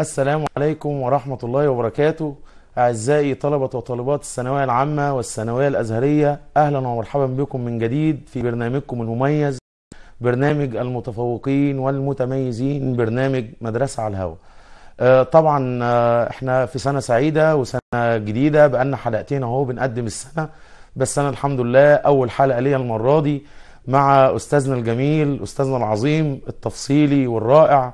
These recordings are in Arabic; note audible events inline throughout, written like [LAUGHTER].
السلام عليكم ورحمة الله وبركاته أعزائي طلبة وطالبات الثانوية العامة والثانوية الأزهرية أهلا ومرحبا بكم من جديد في برنامجكم المميز برنامج المتفوقين والمتميزين برنامج مدرسة على الهواء آه، طبعا آه، احنا في سنة سعيدة وسنة جديدة بأن حلقتين اهو بنقدم السنة بس أنا الحمد لله أول حلقة ليا المرة دي مع أستاذنا الجميل أستاذنا العظيم التفصيلي والرائع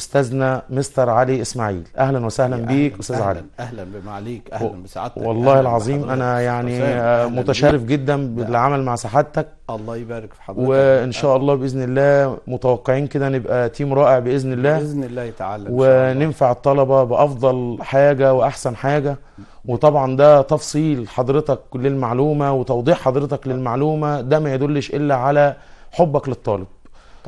استاذنا مستر علي اسماعيل اهلا وسهلا بيك استاذ علي اهلا بما عليك اهلا بسعادتك والله أهلاً العظيم انا يعني آه، متشرف بيك. جدا بالعمل مع سعادتك الله يبارك في حضرتك وان شاء الله باذن الله متوقعين كده نبقى تيم رائع باذن الله باذن الله تعالى وننفع الطلبه بافضل حاجه واحسن حاجه وطبعا ده تفصيل حضرتك للمعلومه وتوضيح حضرتك للمعلومه ده ما يدلش الا على حبك للطالب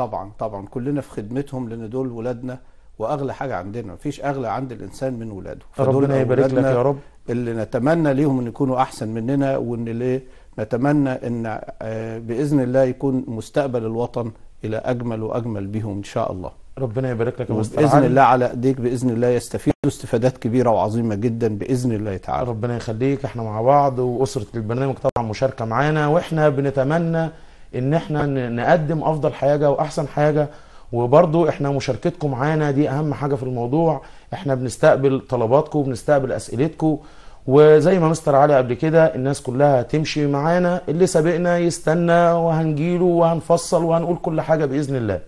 طبعا طبعا كلنا في خدمتهم لان دول ولادنا واغلى حاجه عندنا مفيش اغلى عند الانسان من ولاده ربنا يبارك لك يا رب اللي نتمنى ليهم ان يكونوا احسن مننا وان اللي نتمنى ان آه، باذن الله يكون مستقبل الوطن الى اجمل واجمل بهم ان شاء الله ربنا يبارك لك يا مستر باذن الله على ايديك باذن الله يستفيدوا استفادات كبيره وعظيمه جدا باذن الله تعالى ربنا يخليك احنا مع بعض واسره البرنامج طبعا مشاركه معانا واحنا بنتمنى ان احنا نقدم افضل حاجه واحسن حاجه وبرضو احنا مشاركتكم معانا دي اهم حاجه في الموضوع احنا بنستقبل طلباتكم بنستقبل اسئلتكم وزي ما مستر علي قبل كده الناس كلها تمشي معانا اللي سابقنا يستنى وهنجيله وهنفصل وهنقول كل حاجه باذن الله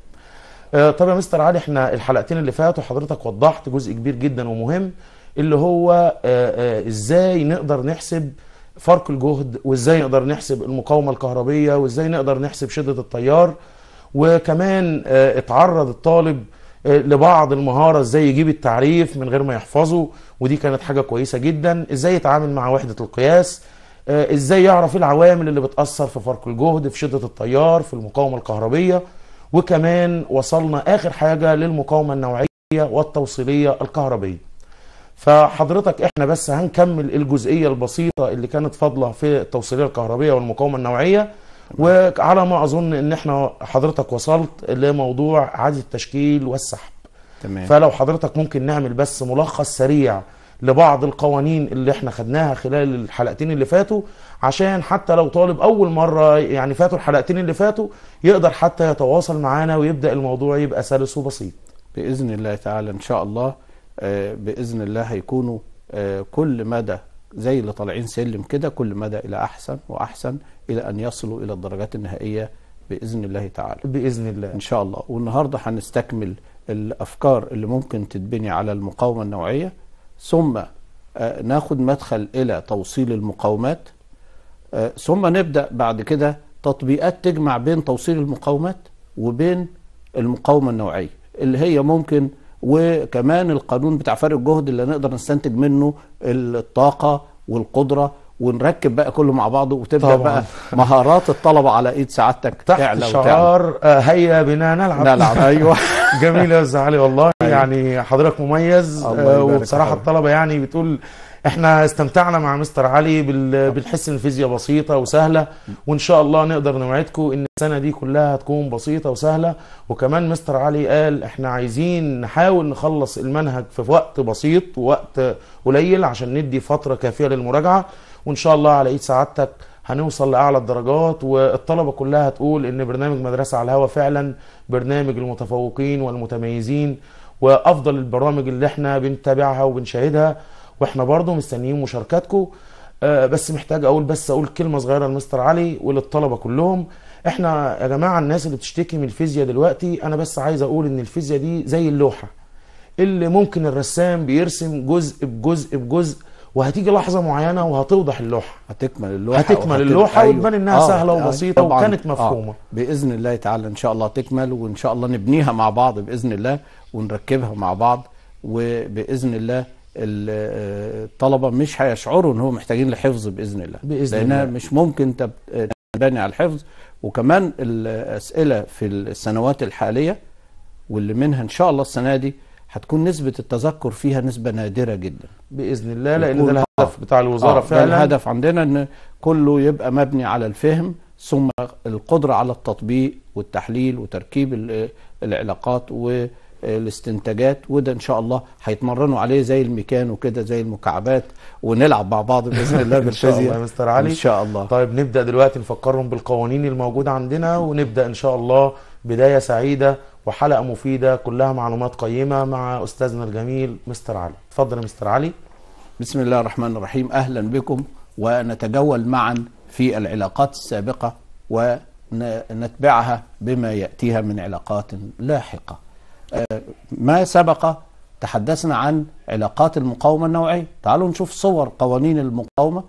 آه، طب يا مستر علي احنا الحلقتين اللي فاتوا حضرتك وضحت جزء كبير جدا ومهم اللي هو آه، آه، ازاي نقدر نحسب فرق الجهد وازاي نقدر نحسب المقاومه الكهربيه وازاي نقدر نحسب شده التيار وكمان آه، اتعرض الطالب آه، لبعض المهاره ازاي يجيب التعريف من غير ما يحفظه ودي كانت حاجه كويسه جدا ازاي يتعامل مع وحده القياس آه، ازاي يعرف العوامل اللي بتاثر في فرق الجهد في شده التيار في المقاومه الكهربيه وكمان وصلنا اخر حاجه للمقاومه النوعيه والتوصيليه الكهربيه فحضرتك احنا بس هنكمل الجزئيه البسيطه اللي كانت فاضله في التوصيليه الكهربيه والمقاومه النوعيه وعلى ما اظن ان احنا حضرتك وصلت لموضوع عاده التشكيل والسحب تمام فلو حضرتك ممكن نعمل بس ملخص سريع لبعض القوانين اللي احنا خدناها خلال الحلقتين اللي فاتوا عشان حتى لو طالب اول مره يعني فاتوا الحلقتين اللي فاتوا يقدر حتى يتواصل معانا ويبدا الموضوع يبقى سلس وبسيط باذن الله تعالى ان شاء الله آه، باذن الله هيكونوا آه، كل مدى زي اللي طالعين سلم كده كل مدى الى احسن واحسن الى ان يصلوا الى الدرجات النهائيه باذن الله تعالى باذن الله ان شاء الله والنهارده هنستكمل الافكار اللي ممكن تتبني على المقاومه النوعيه ثم آه، ناخد مدخل الى توصيل المقاومات ثم نبدا بعد كده تطبيقات تجمع بين توصيل المقاومات وبين المقاومه النوعيه اللي هي ممكن وكمان القانون بتاع فرق الجهد اللي نقدر نستنتج منه الطاقه والقدره ونركب بقى كله مع بعضه وتبدا طبعا. بقى مهارات الطلبه على ايد سعادتك تحت تعلى شعار آه، هيا بنا نلعب نلعب [LAUGHS] ايوه جميل يا استاذ علي والله أيوه. يعني حضرتك مميز آه، وبصراحه الطلبه يعني بتقول احنا استمتعنا مع مستر علي بنحس ان الفيزياء بسيطه وسهله وان شاء الله نقدر نوعدكم ان السنه دي كلها هتكون بسيطه وسهله وكمان مستر علي قال احنا عايزين نحاول نخلص المنهج في وقت بسيط ووقت قليل عشان ندي فتره كافيه للمراجعه وان شاء الله على ايد سعادتك هنوصل لاعلى الدرجات والطلبه كلها هتقول ان برنامج مدرسه على الهوا فعلا برنامج المتفوقين والمتميزين وافضل البرامج اللي احنا بنتابعها وبنشاهدها واحنا برضو مستنيين مشاركاتكم آه، بس محتاج اقول بس اقول كلمه صغيره لمستر علي وللطلبه كلهم احنا يا جماعه الناس اللي بتشتكي من الفيزياء دلوقتي انا بس عايز اقول ان الفيزياء دي زي اللوحه اللي ممكن الرسام بيرسم جزء بجزء بجزء وهتيجي لحظه معينه وهتوضح اللوحه هتكمل اللوحه هتكمل اللوحه أيوه. وتبان انها آه سهله آه، وبسيطه طبعاً وكانت آه، مفهومه آه باذن الله تعالى ان شاء الله تكمل وان شاء الله نبنيها مع بعض باذن الله ونركبها مع بعض وباذن الله الطلبه مش هيشعروا ان هم محتاجين لحفظ باذن الله باذن لانها الله. مش ممكن تبني على الحفظ وكمان الاسئله في السنوات الحاليه واللي منها ان شاء الله السنه دي هتكون نسبه التذكر فيها نسبه نادره جدا باذن الله لان ده الهدف آه. بتاع الوزاره آه فعلا الهدف عندنا ان كله يبقى مبني على الفهم ثم القدره على التطبيق والتحليل وتركيب العلاقات و الاستنتاجات وده ان شاء الله هيتمرنوا عليه زي الميكان وكده زي المكعبات ونلعب مع بعض باذن الله بالفيزياء [LAUGHS] ان شاء الله يا مستر علي ان شاء الله طيب نبدا دلوقتي نفكرهم بالقوانين الموجوده عندنا ونبدا ان شاء الله بدايه سعيده وحلقه مفيده كلها معلومات قيمه مع استاذنا الجميل مستر علي اتفضل يا مستر علي بسم الله الرحمن الرحيم اهلا بكم ونتجول معا في العلاقات السابقه ونتبعها بما ياتيها من علاقات لاحقه ما سبق تحدثنا عن علاقات المقاومة النوعية تعالوا نشوف صور قوانين المقاومة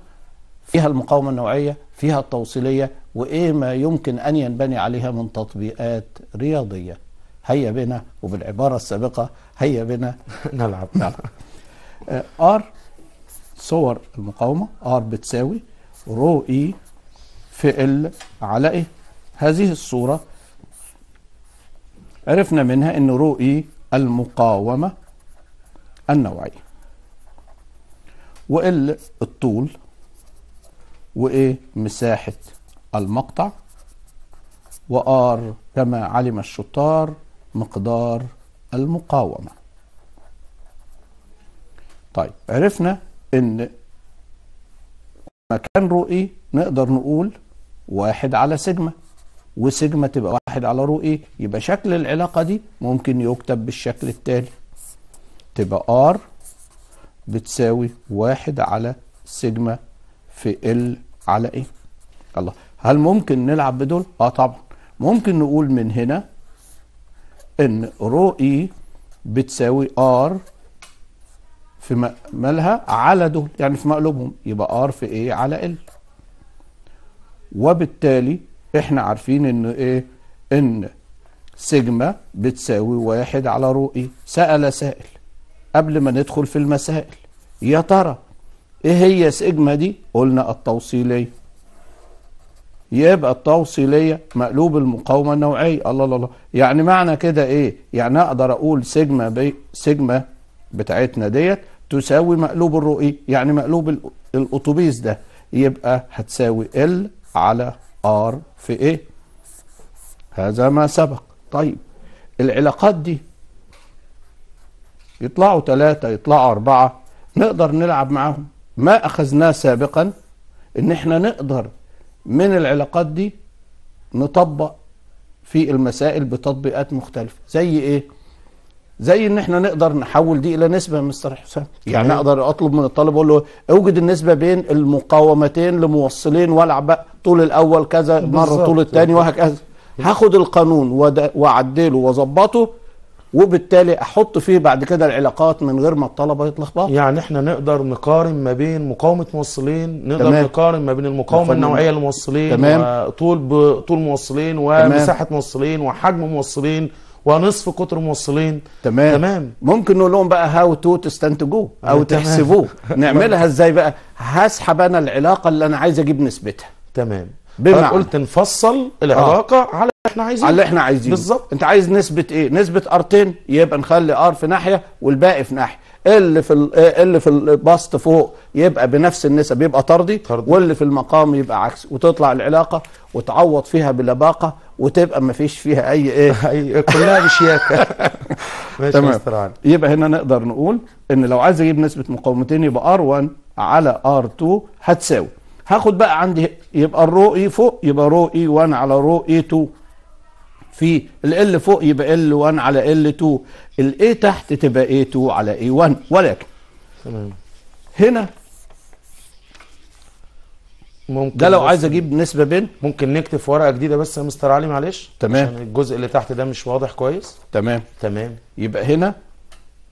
فيها المقاومة النوعية فيها التوصيلية وإيه ما يمكن أن ينبني عليها من تطبيقات رياضية هيا بنا وبالعبارة السابقة هيا بنا [LAUGHS] نلعب [LAUGHS] نلعب آه، ار صور المقاومة ار بتساوي رو اي في ال على ايه هذه الصورة عرفنا منها أن رؤي المقاومة النوعية وال الطول وإيه مساحة المقطع وآر كما علم الشطار مقدار المقاومة طيب عرفنا ان مكان رؤي نقدر نقول واحد على سيجما وسيجما تبقى واحد على رو ايه يبقى شكل العلاقه دي ممكن يكتب بالشكل التالي تبقى ار بتساوي واحد على سيجما في ال على ايه الله هل ممكن نلعب بدول اه طبعا ممكن نقول من هنا ان رو اي بتساوي ار في مالها على دول يعني في مقلوبهم يبقى ار في ايه على ال وبالتالي احنا عارفين ان ايه ان سيجما بتساوي واحد على رو اي سأل سائل قبل ما ندخل في المسائل يا ترى ايه هي سيجما دي قلنا التوصيلية يبقى التوصيلية مقلوب المقاومة النوعية الله الله الله يعني معنى كده ايه يعني اقدر اقول سيجما بي سيجما بتاعتنا ديت تساوي مقلوب الرؤي يعني مقلوب الاتوبيس ده يبقى هتساوي ال على ار في ايه هذا ما سبق طيب العلاقات دي يطلعوا ثلاثة يطلعوا أربعة نقدر نلعب معاهم ما أخذناه سابقا إن إحنا نقدر من العلاقات دي نطبق في المسائل بتطبيقات مختلفة زي إيه؟ زي ان احنا نقدر نحول دي الى نسبه يا مستر حسام يعني جميل. اقدر اطلب من الطالب اقول له اوجد النسبه بين المقاومتين لموصلين والعب بقى طول الاول كذا مره طول الثاني وهكذا هاخد القانون واعدله واظبطه وبالتالي احط فيه بعد كده العلاقات من غير ما الطلبه يتلخبطوا يعني احنا نقدر نقارن ما بين مقاومه موصلين نقدر تمام. نقارن ما بين المقاومه النوعيه للموصلين تمام. وطول طول موصلين ومساحه موصلين وحجم موصلين ونصف قطر موصلين تمام تمام ممكن نقول لهم بقى هاو تو تستنتجوه او تحسبوه [LAUGHS] نعملها ازاي بقى هسحب انا العلاقه اللي انا عايز اجيب نسبتها تمام بما قلت نفصل العلاقه آه. على احنا عايزينه على اللي احنا عايزينه بالظبط انت عايز نسبه ايه نسبه ارتين يبقى نخلي ار في ناحيه والباقي في ناحيه اللي في آه، اللي في البسط فوق يبقى بنفس النسب يبقى طردي, واللي في المقام يبقى عكسي وتطلع العلاقه وتعوض فيها بلباقه وتبقى ما فيش فيها اي ايه [LAUGHS] كلها بشياكه [LAUGHS] تمام يبقى هنا نقدر نقول ان لو عايز اجيب نسبه مقاومتين يبقى ار1 على ار2 هتساوي هاخد بقى عندي يبقى الرو اي فوق يبقى رو اي 1 على رو اي 2 في ال فوق يبقى ال1 على ال2 ال الاي تحت تبقى a2 على a1 ولكن تمام هنا ممكن ده لو عايز اجيب نسبه بين ممكن نكتب ورقه جديده بس يا مستر علي معلش تمام عشان الجزء اللي تحت ده مش واضح كويس تمام تمام يبقى هنا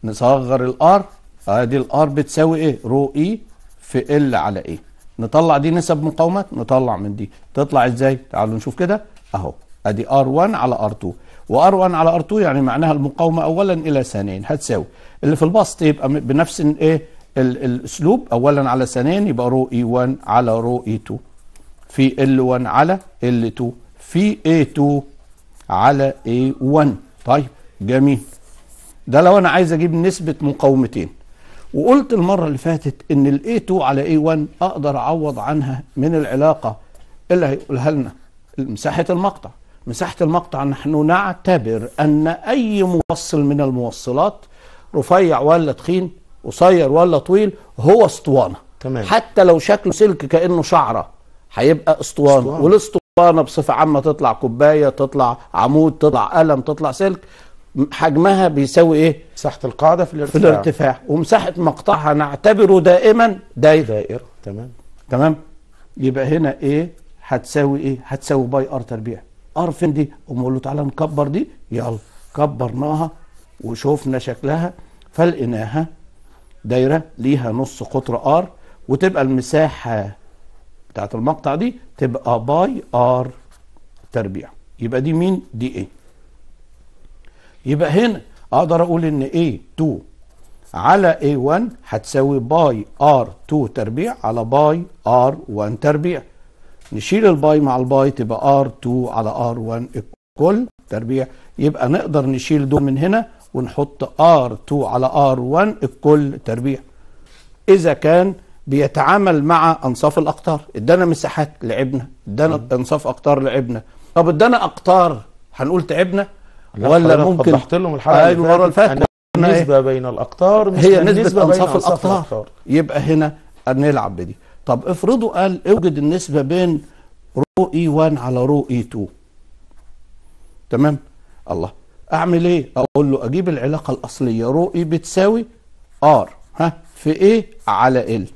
نصغر الار ادي آه، الار بتساوي ايه رو اي e في ال على ايه نطلع دي نسب مقاومات نطلع من دي تطلع ازاي تعالوا نشوف كده اهو ادي ار1 على ار2 وار1 على ار2 يعني معناها المقاومه اولا الى ثانيا هتساوي اللي في البسط يبقى بنفس ايه الاسلوب اولا على ثانيا يبقى رو اي1 على رو اي2 في ال1 على ال2 في اي 2 علي اي a1 طيب جميل ده لو انا عايز اجيب نسبه مقاومتين وقلت المره اللي فاتت ان ال 2 علي اي a1 اقدر اعوض عنها من العلاقه اللي هيقولها لنا مساحه المقطع مساحة المقطع نحن نعتبر أن أي موصل من الموصلات رفيع ولا تخين قصير ولا طويل هو اسطوانة تمام. حتى لو شكله سلك كأنه شعرة هيبقى اسطوانة, أسطوانة. والاسطوانة بصفة عامة تطلع كوباية تطلع عمود تطلع قلم تطلع سلك حجمها بيساوي ايه؟ مساحة القاعدة في الارتفاع في الارتفاع ومساحة مقطعها نعتبره دائما دايرة دائرة تمام تمام يبقى هنا ايه؟ هتساوي ايه؟ هتساوي باي ار تربيع ارفن دي قوم اقول له تعالى نكبر دي يلا كبرناها وشوفنا شكلها فلقيناها دايره ليها نص قطر ار وتبقى المساحه بتاعت المقطع دي تبقى باي ار تربيع يبقى دي مين دي ايه يبقى هنا اقدر اقول ان ايه 2 علي ايه A1 هتساوي باي ار 2 تربيع على باي ار 1 تربيع نشيل الباي مع الباي تبقى ار2 على ار1 الكل تربيع يبقى نقدر نشيل دول من هنا ونحط ار2 على ار1 الكل تربيع اذا كان بيتعامل مع انصاف الاقطار ادانا مساحات لعبنا ادانا انصاف اقطار لعبنا طب ادانا اقطار هنقول تعبنا ولا ممكن فضحت لهم الحلقه اللي المره أيوة، اللي فاتت النسبه إيه؟ بين الاقطار هي نسبه, انصاف, أنصاف الأقطار. الأقطار. يبقى هنا نلعب بدي طب افرضوا قال اوجد النسبة بين رو اي 1 على رو اي 2 تمام الله اعمل ايه اقول له اجيب العلاقة الاصلية رو اي بتساوي ار ها في ايه على ال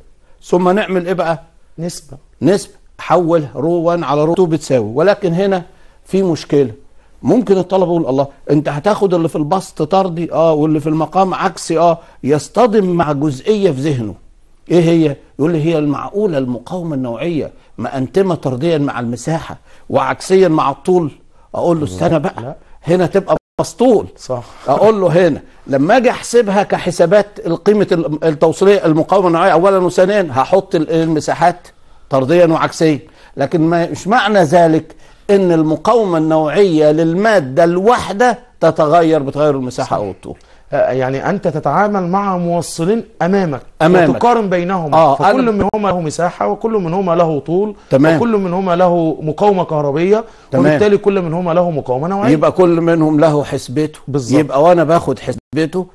ثم نعمل ايه بقى نسبة نسبة حول رو 1 على رو 2 بتساوي ولكن هنا في مشكلة ممكن الطلبة يقول الله انت هتاخد اللي في البسط طردي اه واللي في المقام عكسي اه يصطدم مع جزئية في ذهنه ايه هي يقول لي هي المعقوله المقاومه النوعيه ما انتما طرديا مع المساحه وعكسيا مع الطول اقول له استنى بقى هنا تبقى مسطول صح اقول له هنا لما اجي احسبها كحسابات القيمه التوصيليه المقاومه النوعيه اولا وثانيا هحط المساحات طرديا وعكسيا لكن مش معنى ذلك ان المقاومه النوعيه للماده الواحده تتغير بتغير المساحه صح. او الطول آه، يعني انت تتعامل مع موصلين امامك امامك وتقارن بينهما آه فكل منهما له مساحه وكل منهما له طول تمام وكل منهما له مقاومه كهربيه تمام وبالتالي كل منهما له مقاومه نوعيه يبقى كل منهم له حسبته بالظبط يبقى وانا باخد حسبته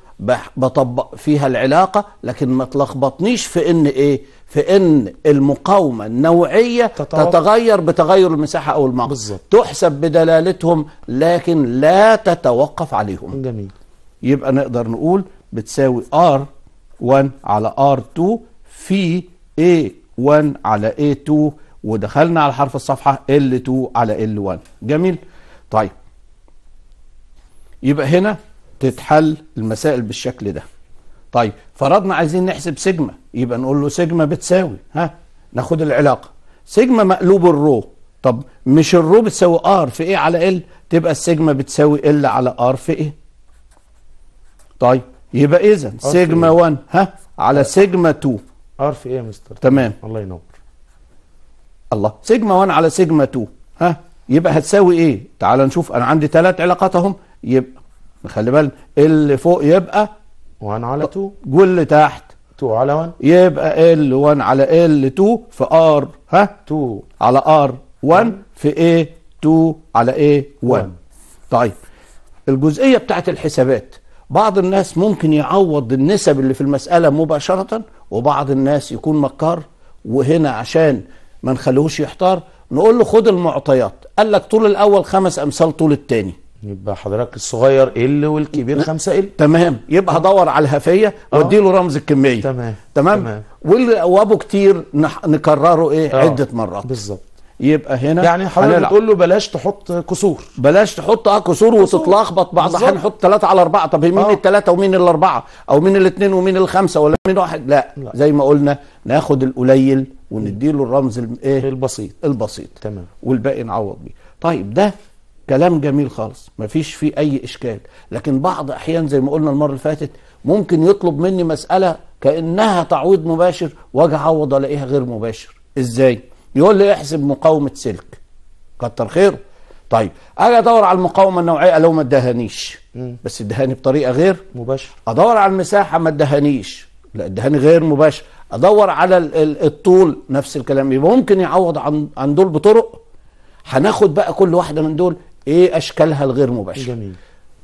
بطبق فيها العلاقه لكن ما تلخبطنيش في ان ايه في ان المقاومه النوعيه تتغير, تتغير بتغير المساحه او بالظبط تحسب بدلالتهم لكن لا تتوقف عليهم جميل يبقى نقدر نقول بتساوي R1 على R2 في A1 على A2 ودخلنا على حرف الصفحة L2 على L1 جميل طيب يبقى هنا تتحل المسائل بالشكل ده طيب فرضنا عايزين نحسب سيجما يبقى نقول له سيجما بتساوي ها ناخد العلاقة سيجما مقلوب الرو طب مش الرو بتساوي R في A على L تبقى السيجما بتساوي L على R في A طيب يبقى اذا إيه؟ سيجما 1 ها على آه. سيجما 2 ار في ايه يا مستر تمام الله ينور الله سيجما 1 على سيجما 2 ها يبقى هتساوي ايه تعال نشوف انا عندي ثلاث علاقات اهم يبقى خلي بالك اللي فوق يبقى 1 على 2 واللي تحت 2 على 1 يبقى ال 1 على ال 2 في ار ها 2 على ار 1 في ايه 2 على ايه 1 طيب الجزئيه بتاعت الحسابات بعض الناس ممكن يعوض النسب اللي في المسألة مباشرة وبعض الناس يكون مكار وهنا عشان ما نخليهوش يحتار نقول له خد المعطيات قال لك طول الأول خمس أمثال طول الثاني يبقى حضرتك الصغير ال والكبير خمسة ال تمام يبقى هدور على الهفيه آه. وادي له رمز الكميه تمام تمام, تمام. واللي كتير نح... نكرره ايه أوه. عده مرات بالظبط يبقى هنا يعني حضرتك بتقول له بلاش تحط كسور بلاش تحط اه كسور وتتلخبط بعض الاحيان نحط ثلاثه على اربعه طب مين آه. الثلاثه ومين الاربعه او مين الاثنين ومين الخمسه ولا مين واحد لا, لا. زي ما قلنا ناخد القليل ونديله الرمز ايه البسيط البسيط تمام والباقي نعوض بيه طيب ده كلام جميل خالص مفيش فيه اي اشكال لكن بعض احيان زي ما قلنا المره اللي فاتت ممكن يطلب مني مساله كانها تعويض مباشر واجي اعوض الاقيها غير مباشر ازاي يقول لي احسب مقاومه سلك كتر خيره طيب اجي ادور على المقاومه النوعيه لو ما ادهنيش بس ادهاني بطريقه غير مباشره ادور على المساحه ما ادهنيش لا ادهاني غير مباشر ادور على الطول نفس الكلام يبقى ممكن يعوض عن عن دول بطرق هناخد بقى كل واحده من دول ايه اشكالها الغير مباشره جميل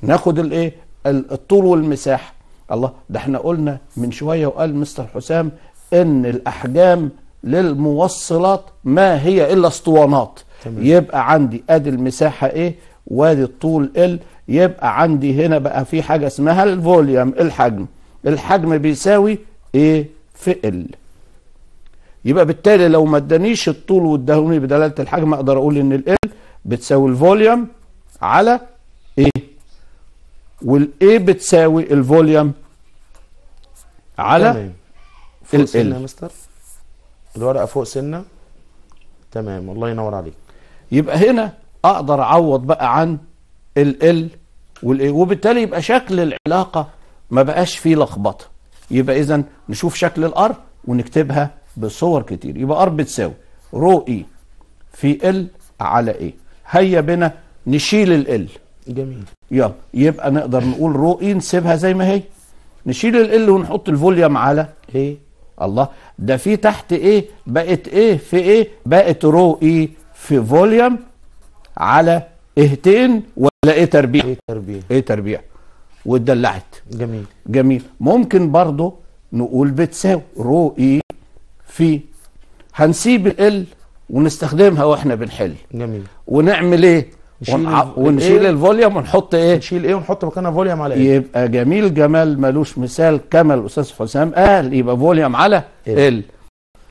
ناخد الايه الطول والمساحه الله ده احنا قلنا من شويه وقال مستر حسام ان الاحجام للموصلات ما هي إلا اسطوانات تمام. يبقى عندي أدي المساحة إيه وادي الطول ال يبقى عندي هنا بقى في حاجة اسمها الفوليوم الحجم الحجم بيساوي ايه في ال يبقى بالتالي لو ما ادانيش الطول واداهوني بدلالة الحجم اقدر اقول ان ال بتساوي الفوليوم على ايه والايه بتساوي الفوليوم على ال الورقه فوق سنه تمام الله ينور عليك يبقى هنا اقدر اعوض بقى عن ال ال إيه، وبالتالي يبقى شكل العلاقه ما بقاش فيه لخبطه يبقى اذا نشوف شكل الار ونكتبها بصور كتير يبقى ار بتساوي رو اي في ال على ايه هيا بنا نشيل ال ال جميل يلا يبقى نقدر نقول رو اي نسيبها زي ما هي نشيل ال ال ونحط الفوليوم على ايه الله ده في تحت ايه بقت ايه في ايه بقت رو ايه في فوليوم على اهتين ولا ايه تربيع ايه تربيع ايه تربيع واتدلعت جميل جميل ممكن برضه نقول بتساوي رو اي في هنسيب ال ونستخدمها واحنا بنحل جميل ونعمل ايه ونشيل إيه؟ الفوليوم ونحط ايه نشيل ايه ونحط مكانها فوليوم على ايه يبقى جميل جمال ملوش مثال كما الاستاذ حسام قال يبقى فوليوم على إيه؟ ال إيه؟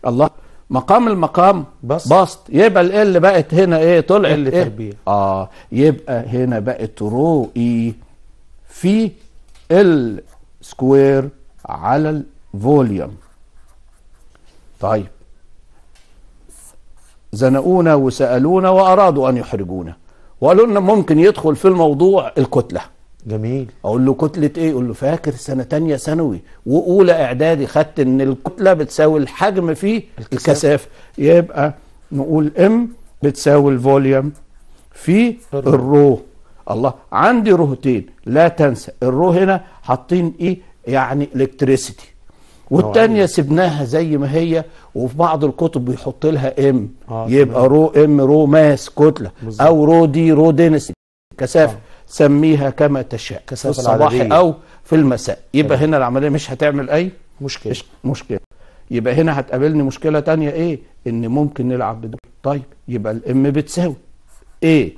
الله مقام المقام بسط بسط يبقى ال بقت هنا ايه طلعت ال إيه؟ تربيع اه يبقى هنا بقت رو اي في ال سكوير على الفوليوم طيب زنقونا وسألونا وأرادوا أن يحرجونا وقالوا لنا ممكن يدخل في الموضوع الكتله جميل اقول له كتله ايه اقول له فاكر سنه تانية ثانوي واولى اعدادي خدت ان الكتله بتساوي الحجم في الكثافه الكساف. يبقى نقول ام بتساوي الفوليوم في الرو. الرو الله عندي روهتين لا تنسى الرو هنا حاطين ايه يعني الكتريسيتي والتانية سبناها زي ما هي وفي بعض الكتب بيحط لها ام آه يبقى رو ام رو ماس كتله بالزبط. او رو دي رو دينس كثافه آه. سميها كما تشاء في الصباح او في المساء يبقى هنا العمليه مش هتعمل اي مشكله مشكله يبقى هنا هتقابلني مشكله تانية ايه ان ممكن نلعب بدول طيب يبقى الام بتساوي ايه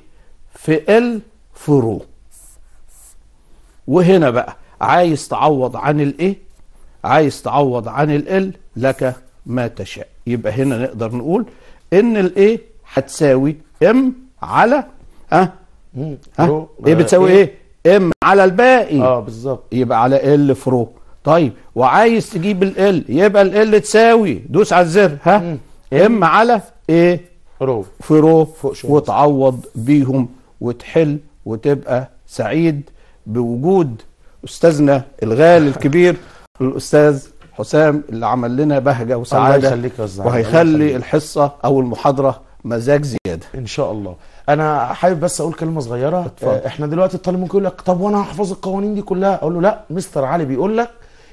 في ال في رو وهنا بقى عايز تعوض عن الايه عايز تعوض عن ال لك ما تشاء يبقى هنا نقدر نقول ان الايه هتساوي ام على اه, آه. ايه بتساوي إيه؟, ايه ام على الباقي اه بالظبط يبقى على ال فرو طيب وعايز تجيب ال يبقى ال تساوي دوس على الزر ها ام, ام على ايه فرو فرو وتعوض بيهم وتحل وتبقى سعيد بوجود استاذنا الغالي [LAUGHS] الكبير للاستاذ حسام اللي عمل لنا بهجه وسعاده وهيخلي الحصه او المحاضره مزاج زياده ان شاء الله انا حابب بس اقول كلمه صغيره اتفضل. آه، احنا دلوقتي الطالب ممكن يقول لك طب وانا هحفظ القوانين دي كلها اقول له لا مستر علي بيقول لك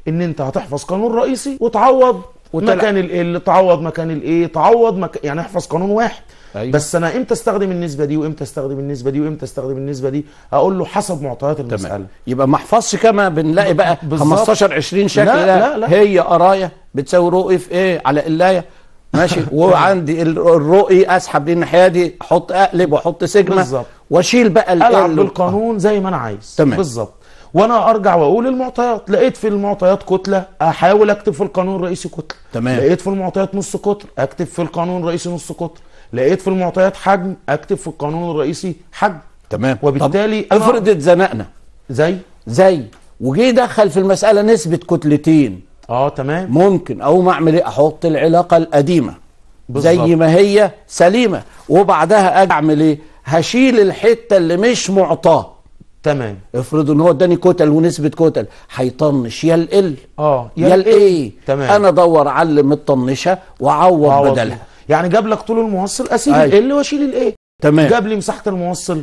ان انت هتحفظ قانون رئيسي وتعوض وتلع... مكان اللي تعوض مكان الايه تعوض مك... يعني احفظ قانون واحد أيوة. بس انا امتى استخدم النسبه دي وامتى استخدم النسبه دي وامتى استخدم النسبه دي اقول له حسب معطيات المساله تمام. يبقى ما احفظش كما بنلاقي بقى بالزبط. 15 20 شكل لا لا, لا, لا. هي قرايه بتساوي رو اف ايه على قلايه ماشي [LAUGHS] وعندي الرؤي إيه اسحب للناحيه دي احط اقلب واحط سيجما بالظبط واشيل بقى العب بالقانون آه. زي ما انا عايز بالظبط وانا ارجع واقول المعطيات لقيت في المعطيات كتله احاول اكتب في القانون الرئيسي كتله تمام لقيت في المعطيات نص قطر اكتب في القانون الرئيسي نص قطر لقيت في المعطيات حجم اكتب في القانون الرئيسي حجم تمام وبالتالي افرض اتزنقنا زي زي وجي دخل في المساله نسبه كتلتين اه تمام ممكن او ما اعمل ايه احط العلاقه القديمه بالزبط. زي ما هي سليمه وبعدها اعمل ايه هشيل الحته اللي مش معطاه تمام افرض ان هو اداني كتل ونسبه كتل هيطنش يا القل اه يا الايه تمام انا ادور على اللي متطنشه واعوض بدلها يعني جاب لك طول الموصل اسيب أيوه. ال واشيل الايه تمام جاب لي مساحه الموصل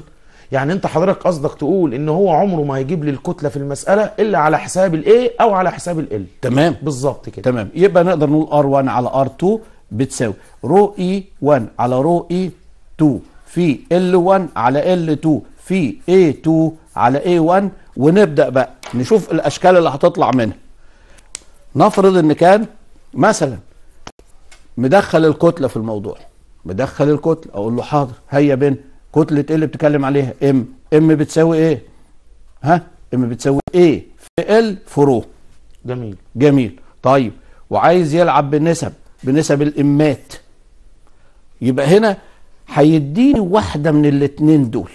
يعني انت حضرتك قصدك تقول ان هو عمره ما هيجيب لي الكتله في المساله الا على حساب الايه او على حساب ال تمام بالظبط كده تمام يبقى نقدر نقول ار1 على ار2 بتساوي رو اي 1 على رو اي 2 في ال1 على ال2 في اي 2 على اي 1 ونبدأ بقى نشوف الأشكال اللي هتطلع منها نفرض إن كان مثلا مدخل الكتله في الموضوع مدخل الكتله اقول له حاضر هيا بين كتله ايه اللي بتتكلم عليها ام ام بتساوي ايه ها ام بتساوي ايه في ال فرو جميل جميل طيب وعايز يلعب بالنسب بنسب الامات يبقى هنا هيديني واحده من الاثنين دول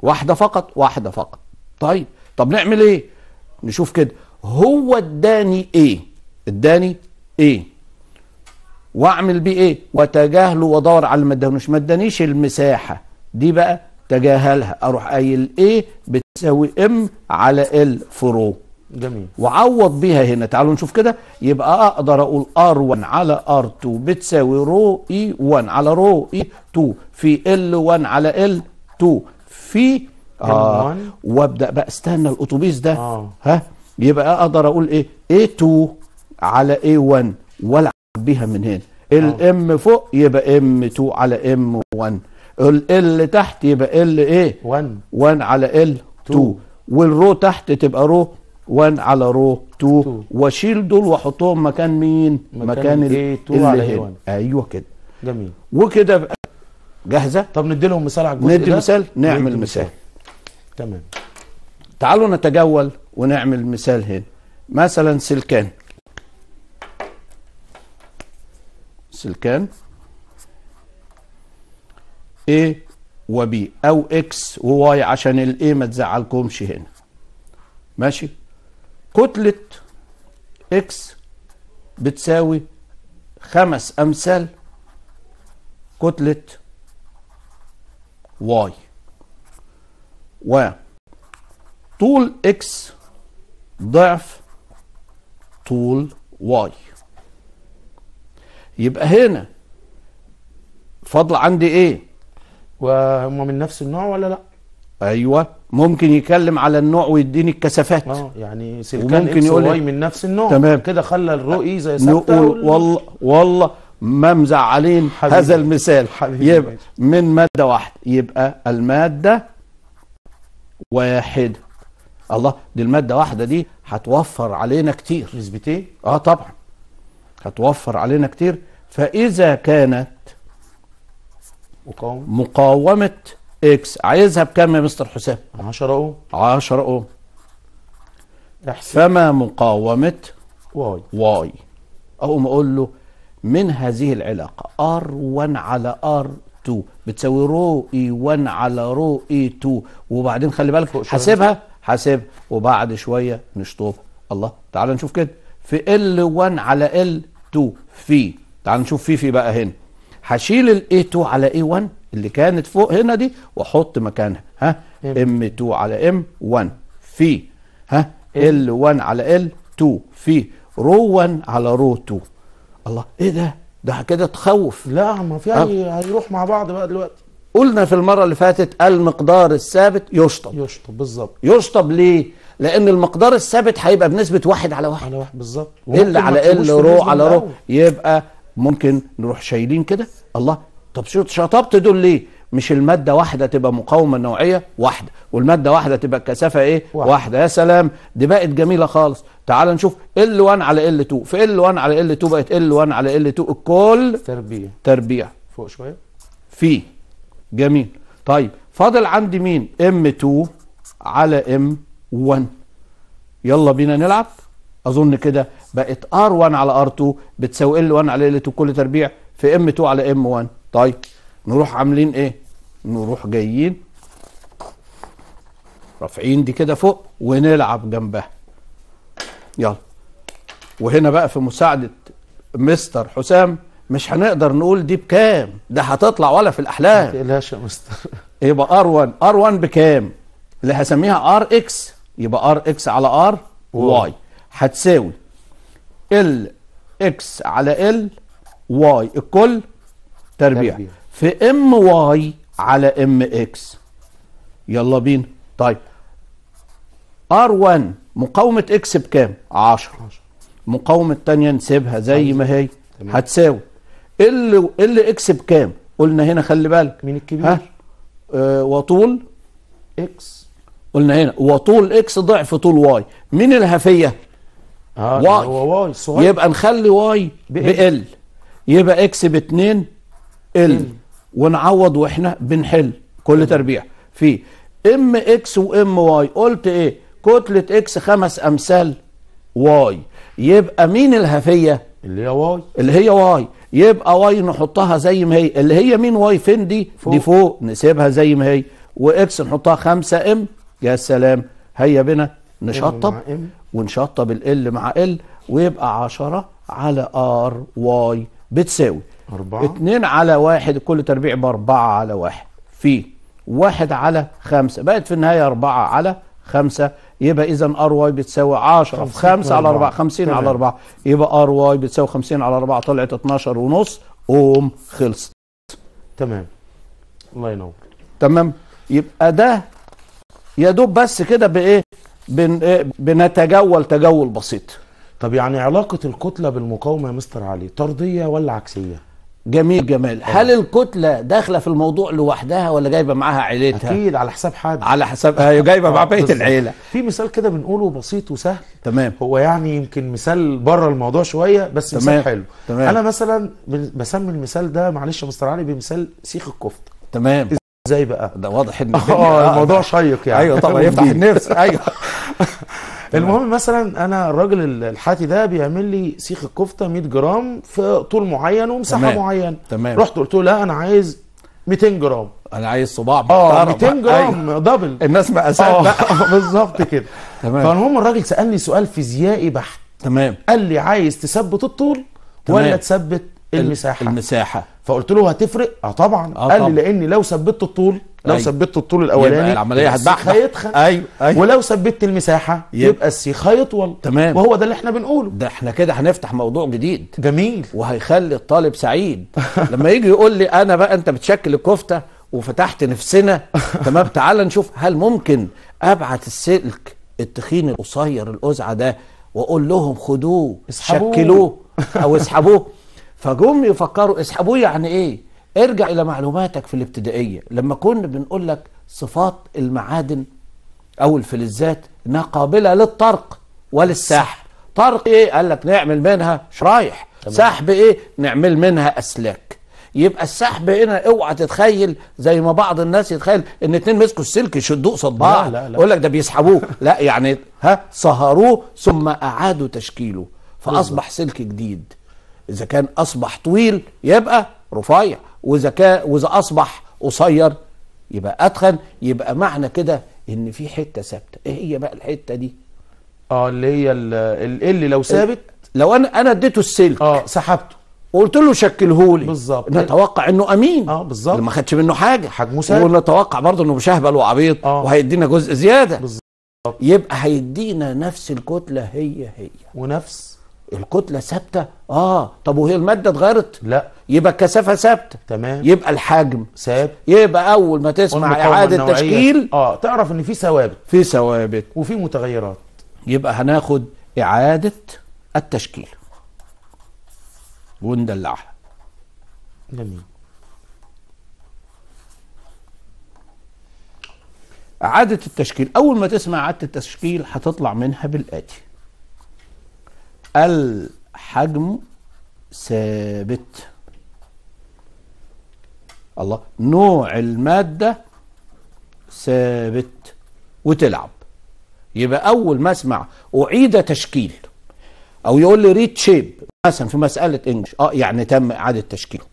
واحده فقط واحده فقط طيب طب نعمل ايه نشوف كده هو اداني ايه اداني ايه واعمل بيه ايه وتجاهله وادور على ما ما ادانيش المساحه دي بقى تجاهلها اروح قايل ايه بتساوي ام على ال فرو جميل وعوض بيها هنا تعالوا نشوف كده يبقى اقدر اقول ار1 على ار2 بتساوي رو اي 1 على رو اي 2 في ال1 على ال 2 في اه وابدا بقى استنى الاتوبيس ده آه. ها يبقى اقدر اقول ايه اي 2 على اي 1 ولا بيها من هنا الام آه. فوق يبقى ام 2 على ام 1 ال تحت يبقى ال ايه 1 1 على ال 2 والرو تحت تبقى رو 1 على رو 2 واشيل دول واحطهم مكان مين مكان, ال 2 على ايه 1 ايوه كده جميل وكده بقى جاهزه طب ندي لهم مثال على الجزء ندي مثال نعمل مثال تمام تعالوا نتجول ونعمل مثال هنا مثلا سلكان السلكان A B أو X وواي عشان ال A ما تزعلكمش هنا ماشي كتلة X بتساوي خمس أمثال كتلة Y طول X ضعف طول واي يبقى هنا فضل عندي ايه وهم من نفس النوع ولا لا ايوه ممكن يكلم على النوع ويديني الكثافات اه يعني سلكان وممكن يقول واي من نفس النوع تمام كده خلى الرؤي أه، زي نقول والله والله ما مزعلين هذا المثال حبيبي يبقى حبيبي. من ماده واحده يبقى الماده واحده الله دي الماده واحده دي هتوفر علينا كتير نسبتين اه طبعا هتوفر علينا كتير فإذا كانت مقاومة مقاومة إكس عايزها بكام يا مستر حسام؟ 10 أوم 10 أوم فما مقاومة واي واي أقوم أقول له من هذه العلاقه ار R1 علي ار R2 بتساوي رو اي 1 على رو اي 2 وبعدين خلي بالك حاسبها حاسب وبعد شوية نشطب الله تعال نشوف كده في L1 على ال 1 علي ال تو في تعال نشوف في في بقى هنا هشيل الاي 2 على اي 1 اللي كانت فوق هنا دي واحط مكانها ها ام 2 على ام 1 في ها ال 1 على ال 2 في رو 1 على رو 2 الله ايه ده ده كده تخوف لا ما في أه. هيروح مع بعض بقى دلوقتي قلنا في المره اللي فاتت المقدار الثابت يشطب يشطب بالظبط يشطب ليه لان المقدار الثابت هيبقى بنسبه واحد على واحد على واحد بالظبط ال على ال رو على رو يبقى ممكن نروح شايلين كده الله طب شطبت دول ليه مش المادة واحدة تبقى مقاومة نوعية واحدة والمادة واحدة تبقى الكثافة ايه واحدة, واحدة. يا سلام دي بقت جميلة خالص تعال نشوف L1 على L2 في L1 على L2 بقت L1 على L2 الكل تربيع تربيع فوق شوية في جميل طيب فاضل عندي مين M2 على M 1 يلا بينا نلعب اظن كده بقت ار1 على ار2 بتساوي ال1 على ال2 كل تربيع في ام2 على ام1 طيب نروح عاملين ايه نروح جايين رافعين دي كده فوق ونلعب جنبها يلا وهنا بقى في مساعدة مستر حسام مش هنقدر نقول دي بكام ده هتطلع ولا في الأحلام ما تقلقش يا مستر يبقى ار 1 ار 1 بكام اللي هسميها ار اكس يبقى ار اكس على ار واي هتساوي ال اكس على ال واي الكل تربيع في ام واي على ام اكس يلا بينا طيب ار 1 مقاومه اكس بكام 10 مقاومه الثانيه نسيبها زي ما هي هتساوي ال ال اكس بكام قلنا هنا خلي بالك مين الكبير ها آه وطول اكس قلنا هنا وطول اكس ضعف طول واي مين الهفيه آه واي هو واي صغير يبقى نخلي واي بال يبقى اكس ب 2 ال ونعوض واحنا بنحل كل تربيع في ام اكس وام واي قلت ايه كتله اكس خمس امثال واي يبقى مين الهفيه اللي هي واي اللي هي واي يبقى واي نحطها زي ما هي اللي هي مين واي فين دي فوق. دي فوق نسيبها زي ما هي واكس نحطها 5 ام يا سلام هيا بنا نشطب إيه ونشطب ال مع ال ويبقى 10 على ار واي بتساوي 4 2 على 1 كل تربيع ب 4 على 1 في 1 على 5 بقت في النهايه 4 على 5 يبقى اذا ار واي بتساوي 10 في 5 على 4 50 على 4 يبقى ار واي بتساوي 50 على 4 طلعت 12 ونص اوم خلصت تمام الله ينور تمام يبقى ده يا دوب بس كده بايه بن... إيه؟ بنتجول تجول بسيط طب يعني علاقه الكتله بالمقاومه يا مستر علي طرديه ولا عكسيه جميل جمال هل الكتله داخله في الموضوع لوحدها ولا جايبه معاها عيلتها اكيد على حساب حد على حساب هي آه، جايبه مع بقيه آه، العيله في مثال كده بنقوله بسيط وسهل تمام هو يعني يمكن مثال بره الموضوع شويه بس تمام. مثال حلو تمام. انا مثلا بسمي المثال ده معلش يا مستر علي بمثال سيخ الكفته تمام ازاي بقى؟ ده واضح ان اه, آه،, آه، الموضوع آه. شيق يعني ايوه طبعا يفتح [LAUGHS] النفس [LAUGHS] ايوه المهم مثلا انا الراجل الحاتي ده بيعمل لي سيخ الكفته 100 جرام في طول معين ومساحه تمام. معينه تمام رحت قلت له لا انا عايز 200 جرام انا عايز صباع اه 200 أيوة. جرام أيوة. دبل الناس مقاسات بقى [LAUGHS] بالظبط كده تمام فالمهم الراجل سالني سؤال فيزيائي بحت تمام قال لي عايز تثبت الطول تمام. ولا تثبت المساحه المساحه فقلت له هتفرق اه طبعا آه قال لي لان لو ثبتت الطول لو أيوه. ثبتت الطول الاولاني يبقى العمليه هتبقى هيتخن ايوه ايوه ولو ثبتت المساحه يبقى, يبقى السيخ هيطول تمام وهو ده اللي احنا بنقوله ده احنا كده هنفتح موضوع جديد جميل وهيخلي الطالب سعيد [LAUGHS] لما يجي يقول لي انا بقى انت بتشكل الكفته وفتحت نفسنا تمام تعال نشوف هل ممكن ابعت السلك التخين القصير الأزعة ده واقول لهم خدوه شكلوه او اسحبوه [LAUGHS] فجم يفكروا اسحبوه يعني ايه ارجع الى معلوماتك في الابتدائيه لما كنا بنقول لك صفات المعادن او الفلزات انها قابله للطرق وللسحب طرق ايه قال لك نعمل منها شرايح تمام. سحب ايه نعمل منها اسلاك يبقى السحب هنا اوعى تتخيل زي ما بعض الناس يتخيل ان اتنين مسكوا السلك يشدوه قصاد بعض لا لا يقول لك ده بيسحبوه [LAUGHS] لا يعني ها صهروه ثم اعادوا تشكيله فاصبح سلك جديد اذا كان اصبح طويل يبقى رفيع واذا كان واذا اصبح قصير يبقى اتخن يبقى معنى كده ان في حته ثابته ايه هي بقى الحته دي اه اللي هي اللي لو ثابت لو انا انا اديته السلك اه سحبته وقلت له شكله لي بالظبط نتوقع انه امين اه بالظبط ما خدش منه حاجه حجمه ثابت ونتوقع برضه انه مش اهبل وعبيط آه. وهيدينا جزء زياده بالظبط يبقى هيدينا نفس الكتله هي هي ونفس الكتله ثابته اه طب وهي الماده اتغيرت لا يبقى الكثافه ثابته تمام يبقى الحجم ثابت يبقى اول ما تسمع اعاده تشكيل اه تعرف ان في ثوابت في ثوابت وفي متغيرات يبقى هناخد اعاده التشكيل وندلعها جميل اعاده التشكيل اول ما تسمع اعاده التشكيل هتطلع منها بالاتي الحجم ثابت الله نوع المادة ثابت وتلعب يبقى أول ما أسمع أعيد تشكيل أو يقول لي ريت شيب مثلا في مسألة إنجلش أه يعني تم إعادة تشكيله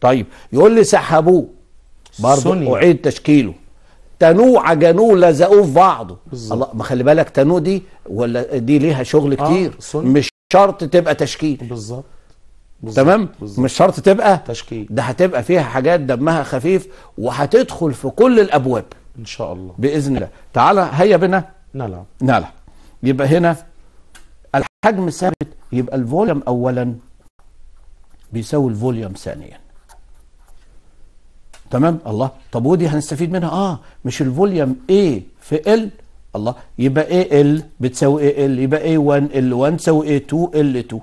طيب يقول لي سحبوه برضه أعيد تشكيله تنو عجنوه لزقوه في بعضه الله ما خلي بالك تنو دي ولا دي ليها شغل آه، كتير آه. مش شرط تبقى تشكيل بالظبط تمام بالزبط. مش شرط تبقى تشكيل ده هتبقى فيها حاجات دمها خفيف وهتدخل في كل الابواب ان شاء الله باذن الله تعالى هيا بنا نلعب نلعب يبقى هنا الحجم ثابت يبقى الفوليوم اولا بيساوي الفوليوم ثانيا تمام الله طب ودي هنستفيد منها اه مش الفوليوم ايه في ال الله يبقى اي ال بتساوي اي ال يبقى اي 1 ال 1 تساوي اي 2 ال 2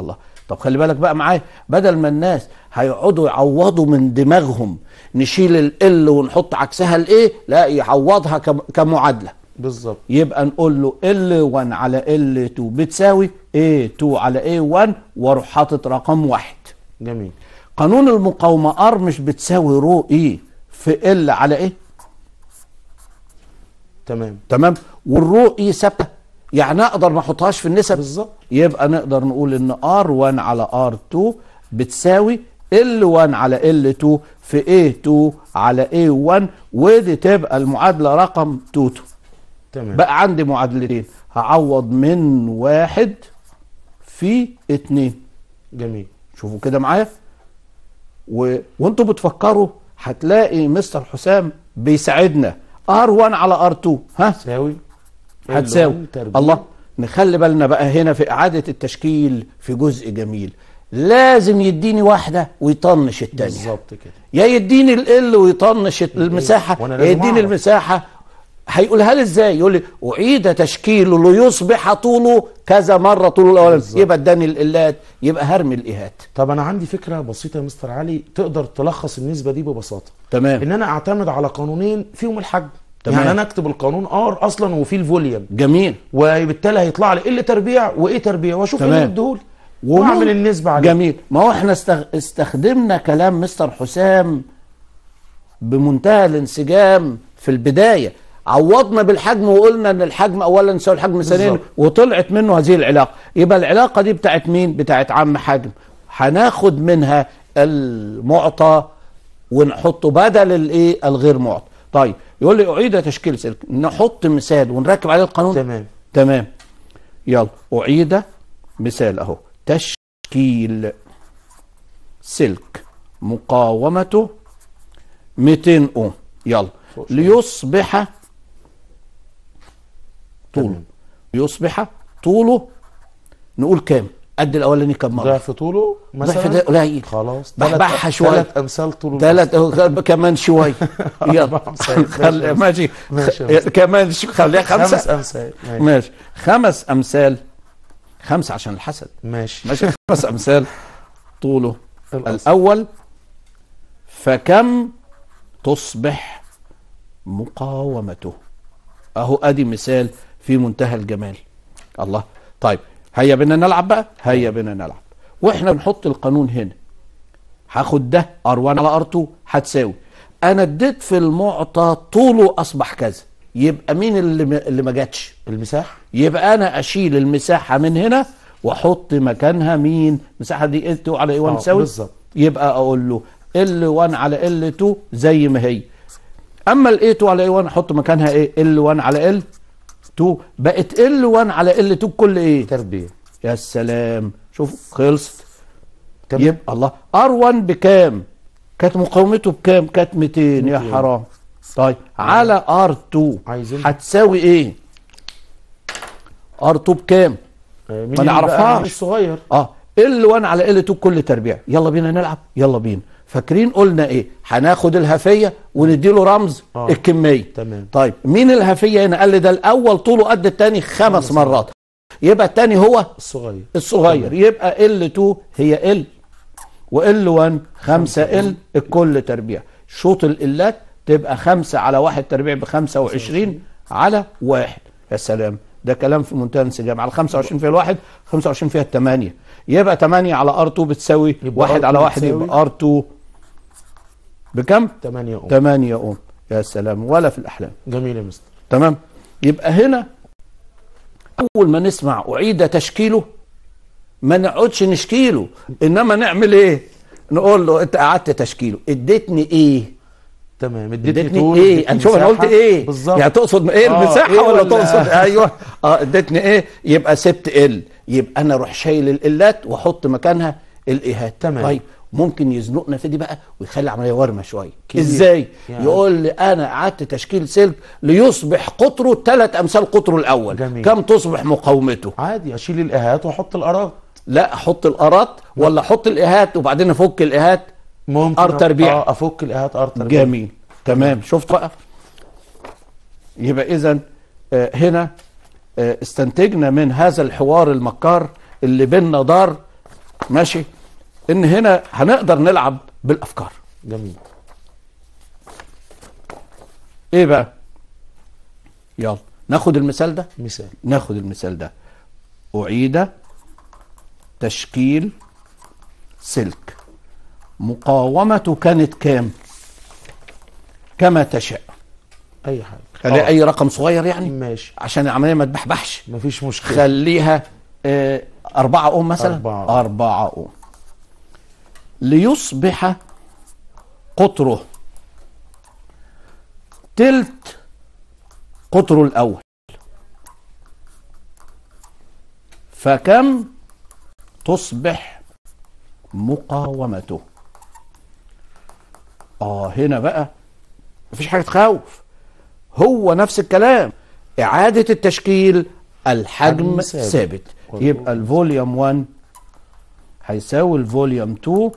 الله طب خلي بالك بقى معايا بدل ما الناس هيقعدوا يعوضوا من دماغهم نشيل ال ونحط عكسها A لا يعوضها كمعادله بالظبط يبقى نقول له L1 على L2 بتساوي A2 على A1 واروح حاطط رقم واحد جميل قانون المقاومة R مش بتساوي رو اي e في L على إيه؟ تمام تمام والرؤي ثابته يعني اقدر ما احطهاش في النسب بالظبط يبقى نقدر نقول ان ار1 على ار2 بتساوي ال1 على ال2 في a2 على a1 ودي تبقى المعادله رقم 2 تمام بقى عندي معادلتين هعوض من واحد في اتنين جميل شوفوا كده معايا و... وانتوا بتفكروا هتلاقي مستر حسام بيساعدنا ار1 على ار2 ها تساوي هتساوي الله نخلي بالنا بقى هنا في اعاده التشكيل في جزء جميل لازم يديني واحده ويطنش الثانيه بالظبط كده يا يديني ال ويطنش المساحه يا يديني المساحه هيقولها لي ازاي يقول لي اعيد تشكيله ليصبح طوله كذا مره طوله الاولاني يبقى اداني الالات يبقى هرمي الايهات طب انا عندي فكره بسيطه يا مستر علي تقدر تلخص النسبه دي ببساطه تمام ان انا اعتمد على قانونين فيهم الحجم طب يعني انا اكتب القانون ار اصلا وفيه الفوليوم جميل وبالتالي هيطلع لي ايه اللي تربيع وايه تربيع واشوف ايه الدول واعمل النسبه عليه جميل ما هو احنا استخدمنا كلام مستر حسام بمنتهى الانسجام في البدايه عوضنا بالحجم وقلنا ان الحجم اولا يساوي الحجم ثانيا وطلعت منه هذه العلاقه يبقى العلاقه دي بتاعت مين بتاعت عم حجم هناخد منها المعطى ونحطه بدل الايه الغير معطى طيب يقول لي اعيد تشكيل سلك نحط مثال ونركب عليه القانون تمام تمام يلا اعيد مثال اهو تشكيل سلك مقاومته 200 اوم يلا ليصبح طوله ليصبح طوله نقول كام قد الاولاني كان مره ضعف طوله مثلا ضعف ده قليل خلاص بحبحها شويه ثلاث امثال طوله ثلاث كمان شويه [LAUGHS] يلا [LAUGHS] خل... ماشي, ماشي. كمان خليها خمسه خمس امثال ماشي. ماشي خمس امثال خمسه عشان الحسد ماشي ماشي خمس امثال طوله الاول فكم تصبح مقاومته اهو ادي مثال في منتهى الجمال الله طيب هيا بنا نلعب بقى هيا بنا نلعب واحنا بنحط القانون هنا هاخد ده ار1 على ار2 هتساوي انا اديت في المعطى طوله اصبح كذا يبقى مين اللي م... اللي ما جاتش المساحه يبقى انا اشيل المساحه من هنا واحط مكانها مين المساحه دي ال2 على اي1 آه، تساوي بالظبط يبقى اقول له ال1 على ال2 زي ما هي اما ال2 على اي1 احط مكانها ايه ال1 على ال 2 بقت ال 1 على ال 2 بكل ايه تربيع يا سلام شوف خلصت تمام. يبقى الله ار 1 بكام كانت مقاومته بكام كانت 200 يا حرام طيب على ار 2 هتساوي ايه ار 2 بكام آه، ما نعرفهاش الصغير اه ال 1 على ال 2 بكل تربيع يلا بينا نلعب يلا بينا فاكرين قلنا ايه هناخد الهفيه ونديله رمز آه. الكميه تمام. طيب مين الهفيه هنا قال لي ده الاول طوله قد الثاني خمس خمس مرات يبقى الثاني هو الصغير الصغير تمام. يبقي ال L2 هي ال وال1 5 ال الكل تربيع شوط الالات تبقى 5 على 1 تربيع ب 25 على 1 يا سلام ده كلام في منتهى الانسجام على 25 فيها الواحد 25 فيها الثمانيه يبقى 8 على ار2 بتساوي 1 على 1 يبقى ار2 بكم؟ 8 أم 8 أم يا سلام ولا في الأحلام جميل يا مستر تمام يبقى هنا أول ما نسمع أعيد تشكيله ما نقعدش نشكيله إنما نعمل إيه؟ نقول له أنت قعدت تشكيله اديتني إيه؟ تمام اديتني, اديتني طول ايه انا شوف انا قلت ايه بالظبط يعني تقصد ايه آه، المساحه إيه ولا, ولا تقصد [LAUGHS] ايوه اه اديتني ايه يبقى سبت ال يبقى انا اروح شايل الالات واحط مكانها الايهات تمام طيب ممكن يزنقنا في دي بقى ويخلي العمليه ورمه شويه ازاي يعني. يقول لي انا قعدت تشكيل سلك ليصبح قطره ثلاث امثال قطره الاول جميل. كم تصبح مقاومته عادي اشيل الاهات واحط الاراط لا احط الاراط ولا احط الاهات وبعدين افك الاهات ممكن ار تربيع اه افك الاهات ار تربيع جميل تمام شفت بقى يبقى اذا آه، هنا آه، استنتجنا من هذا الحوار المكار اللي بيننا دار ماشي ان هنا هنقدر نلعب بالافكار جميل ايه بقى يلا ناخد المثال ده مثال ناخد المثال ده اعيد تشكيل سلك مقاومته كانت كام كما تشاء اي حاجه خلي آه. اي رقم صغير يعني ماشي عشان العمليه ما تبحبحش مفيش مشكله خليها آه أربعة أوم مثلا أربعة, أربعة أوم ليصبح قطره تلت قطره الأول فكم تصبح مقاومته آه هنا بقى مفيش حاجة تخوف هو نفس الكلام إعادة التشكيل الحجم ثابت يبقى الفوليوم 1 هيساوي الفوليوم 2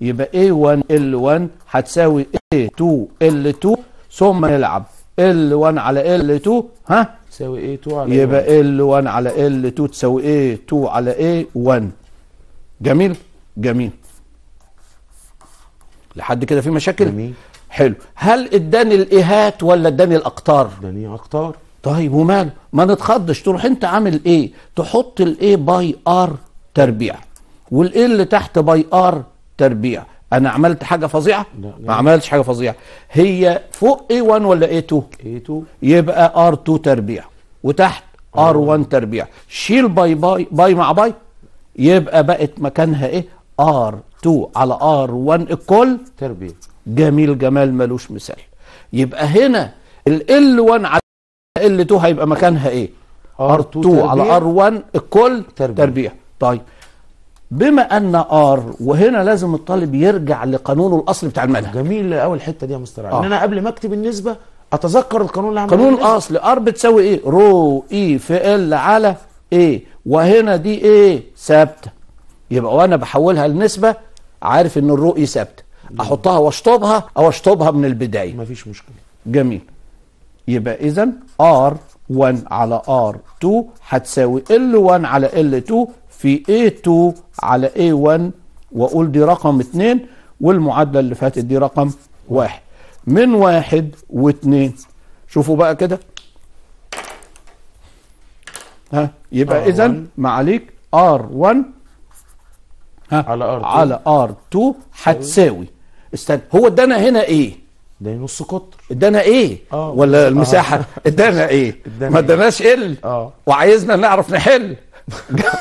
يبقى A1 L1 هتساوي A2 L2 ثم نلعب L1 على L2 ها تساوي A2 على يبقى L1 على L2 تساوي A2 على A1 جميل جميل لحد كده في مشاكل جميل حلو هل اداني الايهات ولا اداني الاقطار اداني اقطار طيب وماله ما نتخضش تروح انت عامل ايه تحط الايه باي ار تربيع والايه اللي تحت باي ار تربيع انا عملت حاجه فظيعه لا ما عملتش حاجه فظيعه هي فوق A1 ولا A2 A2 يبقى R2 تربيع وتحت R1 تربيع شيل باي باي باي مع باي يبقى بقت مكانها ايه R2 على R1 الكل تربيع جميل جمال ملوش مثال يبقى هنا ال L1 على L2 هيبقى مكانها ايه R2 على R1 الكل تربيع, تربيع. طيب بما ان ار وهنا لازم الطالب يرجع لقانونه الاصلي بتاع المنهج جميل اول حته دي يا مستر آه. ان انا قبل ما اكتب النسبه اتذكر القانون اللي العام قانون الاصل ار بتساوي ايه رو اي في ال على ايه وهنا دي ايه ثابته يبقى وانا بحولها لنسبه عارف ان الرو اي ثابته احطها واشطبها او اشطبها من البدايه مفيش مشكله جميل يبقى اذا ار 1 على ار 2 هتساوي ال 1 على ال 2 في A2 على A1 وأقول دي رقم 2 والمعادلة اللي فاتت دي رقم 1 من 1 و2 شوفوا بقى كده ها يبقى إذا معاليك R1 ها على R2 على R2 هتساوي استنى هو ادانا هنا ايه؟ ده نص قطر ادانا ايه آه. ولا آه. المساحه [LAUGHS] ادانا ايه ما اداناش ال آه. وعايزنا نعرف نحل [LAUGHS]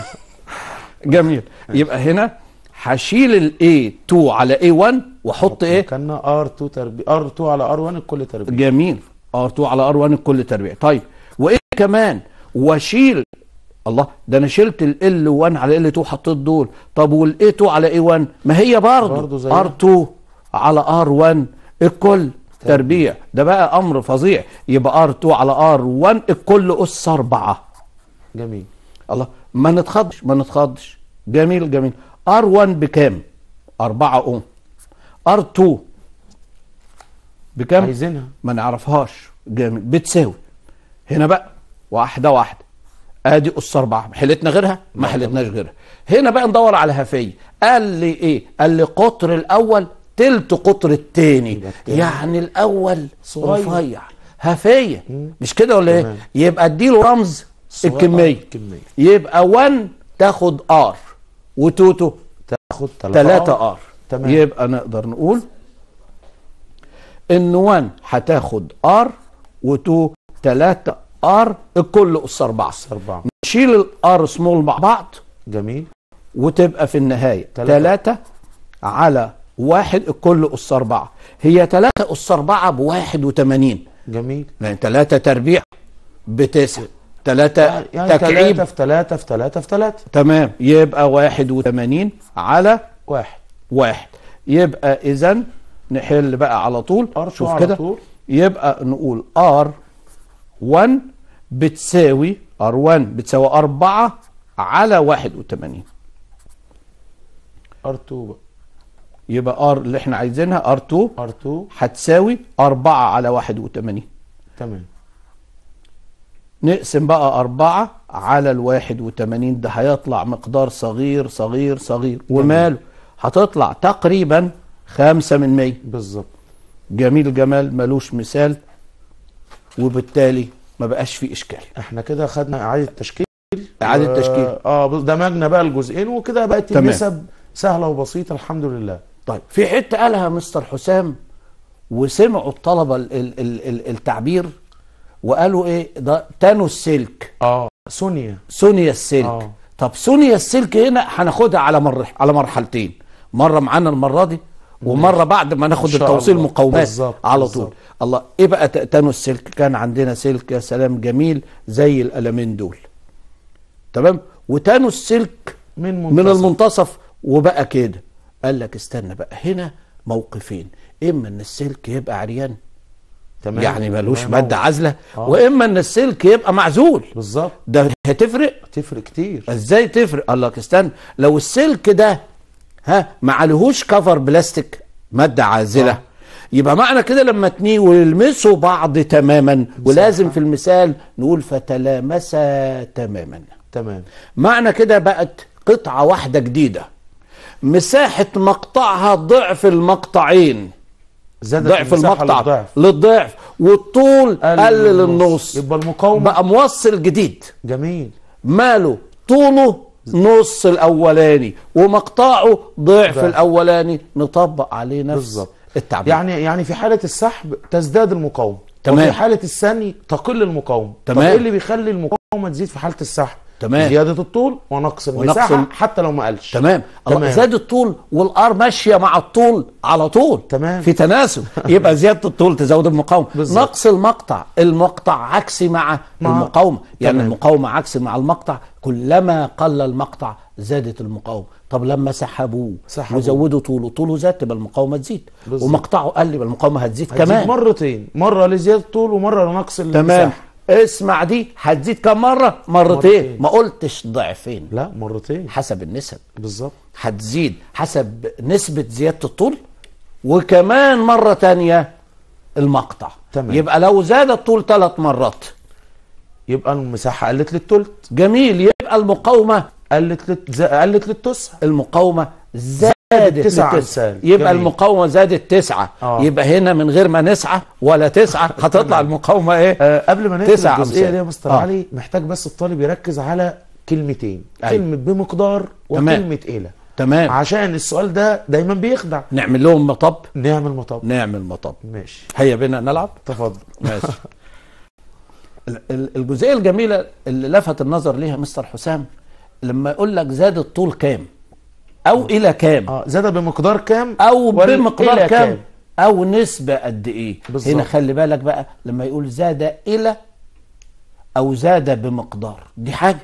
جميل يبقى هنا هشيل الاي 2 على اي 1 واحط ايه كان ار 2 تربيع ار 2 على ار 1 الكل تربيع جميل ار 2 على ار 1 الكل تربيع طيب وايه كمان واشيل الله ده انا شلت ال 1 على ال 2 حطيت دول طب وال 2 على اي 1 ما هي برضه ار 2 على ار 1 الكل تربيع ده بقى امر فظيع يبقى ار 2 على ار 1 الكل اس 4 جميل الله ما نتخضش ما نتخضش جميل جميل ار 1 بكام 4 اوم ار 2 بكام عايزينها ما نعرفهاش جميل بتساوي هنا بقى واحده واحده ادي اس 4 حلتنا غيرها ما حلتناش غيرها هنا بقى ندور على هفيه قال لي ايه قال لي قطر الاول تلت قطر الثاني يعني الاول صغير رفيع هفيه مش كده ولا ايه يبقى اديله رمز آه، الكميه يبقى 1 تاخد ار وتوتو تاخد 3 ار تمام يبقى نقدر نقول ان 1 هتاخد ار و2 3 ار الكل اس 4 4 نشيل الار سمول مع بعض جميل وتبقى في النهايه 3 على واحد الكل أس أربعة هي تلاتة أس أربعة بواحد وتمانين جميل يعني تلاتة تربيع 9 3 يعني-, يعني تكعيب 3 في 3 في 3 في 3 تمام يبقى 81 على 1 1 يبقى اذا نحل بقى على طول شوف كده يبقى نقول ار 1 بتساوي ار 1 بتساوي 4 على 81 ار 2 بقى يبقى ار اللي احنا عايزينها ار 2 ار 2 هتساوي 4 على 81 تمام نقسم بقى أربعة على الواحد وتمانين ده هيطلع مقدار صغير صغير صغير وماله هتطلع تقريبا خمسة من مية بالظبط جميل جمال ملوش مثال وبالتالي ما بقاش فيه إشكال احنا كده خدنا إعادة تشكيل إعادة تشكيل اه, آه، دمجنا بقى الجزئين وكده بقت النسب سهلة وبسيطة الحمد لله طيب في حتة قالها مستر حسام وسمعوا الطلبة التعبير وقالوا ايه ده تانو السلك اه سونيا سونيا السلك آه. طب سونيا السلك هنا هناخدها على مر على مرحلتين مره معانا المره دي ومره بعد ما ناخد التوصيل المقومات بالزبط. على طول بالزبط. الله ايه بقى تانو السلك كان عندنا سلك يا سلام جميل زي القلمين دول تمام وتانو السلك من, منتصف. من المنتصف وبقى كده قال لك استنى بقى هنا موقفين اما ان السلك يبقى عريان تمام يعني ملوش ماده عازله آه. واما ان السلك يبقى معزول بالظبط ده هتفرق تفرق كتير ازاي تفرق الله استنى لو السلك ده ها ما عليهوش كفر بلاستيك ماده عازله آه. يبقى معنى كده لما اتنين ويلمسوا بعض تماما ولازم في المثال نقول فتلامسا تماما تمام معنى كده بقت قطعه واحده جديده مساحه مقطعها ضعف المقطعين زاد ضعف المقطع للضعف. للضعف والطول قلل, قلل النص يبقى المقاومه بقى موصل جديد جميل ماله طوله نص الاولاني ومقطعه ضعف ده. الاولاني نطبق عليه نفس بالزبط. التعبير يعني يعني في حاله السحب تزداد المقاومه تمام وفي حاله الثاني تقل المقاومه تمام ايه اللي بيخلي المقاومه تزيد في حاله السحب تمام زياده الطول ونقص المساحه ونقص حتى لو ما قالش تمام, تمام. زاد الطول والار ماشيه مع الطول على طول تمام في تناسب يبقى زياده الطول تزود المقاومه بالزبط. نقص المقطع المقطع عكسي مع, مع المقاومه يعني تمام. المقاومه عكسي مع المقطع كلما قل المقطع زادت المقاومه طب لما سحبوه سحبوه وزودوا طوله طوله زاد تبقى المقاومه تزيد بالزبط. ومقطعه قل يبقى المقاومه هتزيد, هتزيد كمان مرتين مره لزياده الطول ومره لنقص المساحه تمام اسمع دي هتزيد كم مرة مرتين, مرتين. ما قلتش ضعفين لا مرتين حسب النسب بالظبط هتزيد حسب نسبة زيادة الطول وكمان مرة تانية المقطع تمام. يبقى لو زاد الطول ثلاث مرات يبقى المساحة قلت للثلث جميل يبقى المقاومة قلت قلت للتسع المقاومة زادت زادت تسعة للتسعة. يبقى جميل. المقاومة زادت تسعة آه. يبقى هنا من غير ما نسعى ولا تسعة هتطلع المقاومة ايه آه قبل ما نقفل الجزئية دي يا مستر آه. علي محتاج بس الطالب يركز على كلمتين أيوه. كلمة بمقدار وكلمة إلى تمام عشان السؤال ده دايما بيخدع نعمل لهم مطب نعمل مطب نعمل مطب ماشي هيا بنا نلعب تفضل ماشي [LAUGHS] الجزئية الجميلة اللي لفت النظر ليها مستر حسام لما يقول لك زاد الطول كام او الى كام اه زاد بمقدار كام او بمقدار كام, كام او نسبه قد ايه بالزبط. هنا خلي بالك بقى لما يقول زاد الى او زاد بمقدار دي حاجه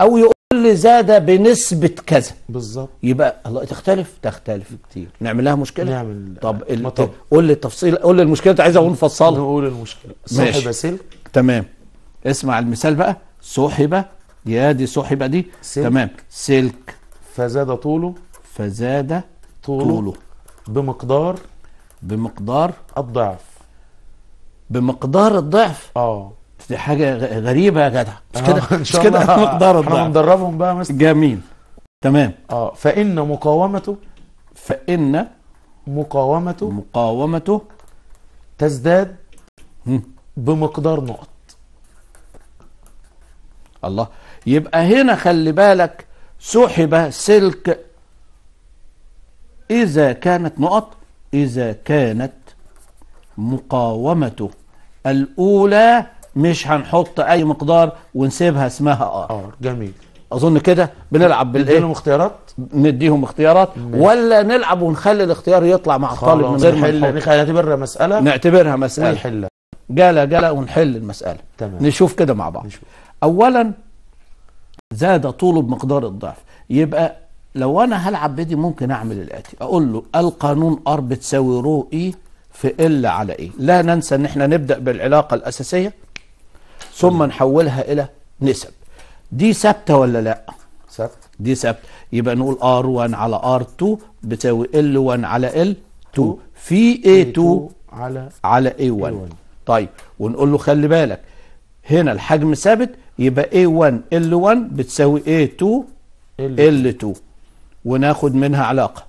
او يقول لي زاد بنسبه كذا بالظبط يبقى الله تختلف تختلف كتير نعمل لها مشكله نعمل طب الت... قول لي التفصيل قول لي المشكله انت عايز اقول نفصلها نقول المشكله سحب سلك تمام اسمع المثال بقى سحب يا دي سحب دي سلك. تمام سلك فزاد طوله فزاد طوله, طوله بمقدار بمقدار الضعف بمقدار الضعف اه دي حاجه غريبه يا جدع مش آه. كده [LAUGHS] مش كده [LAUGHS] مقدار الضعف احنا بندربهم بقى مثلا جميل تمام اه فان مقاومته فان مقاومته مقاومته تزداد بمقدار نقط الله يبقى هنا خلي بالك سحب سلك إذا كانت نقط إذا كانت مقاومته الأولى مش هنحط أي مقدار ونسيبها اسمها آر آر جميل أظن كده بنلعب بالإيه؟ نديهم اختيارات؟ نديهم اختيارات مم. ولا نلعب ونخلي الاختيار يطلع مع الطالب من غير ما نعتبرها مسألة نعتبرها مسألة ونحلها جلا جلا ونحل المسألة تمام. نشوف كده مع بعض نشوف. أولا زاد طوله بمقدار الضعف يبقى لو انا هلعب بدي ممكن اعمل الاتي اقول له القانون ار بتساوي رو اي في ال على ايه لا ننسى ان احنا نبدا بالعلاقه الاساسيه ثم نحولها الى نسب دي ثابته ولا لا ثابته دي ثابته يبقى نقول ار1 على ار2 بتساوي ال1 على ال2 في اي 2 إيه على علي اي a1 إيه طيب ونقول له خلي بالك هنا الحجم ثابت يبقي اي a1 ال1 بتساوي اي 2 ال2 وناخد منها علاقه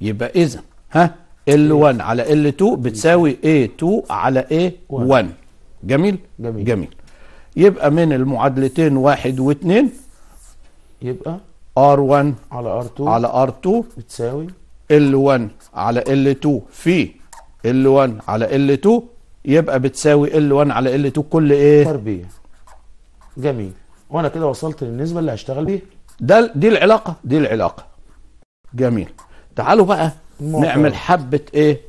يبقى اذا ها L1 على L2 بتساوي A2 على A1 جميل جميل, جميل. يبقى من المعادلتين واحد واثنين يبقى R1 على R2 على R2 بتساوي L1 على L2 في L1 على L2 يبقى بتساوي L1 على L2 كل ايه؟ تربية جميل وانا كده وصلت للنسبة اللي هشتغل بيها ده دي العلاقه دي العلاقه جميل تعالوا بقى نعمل حبه ايه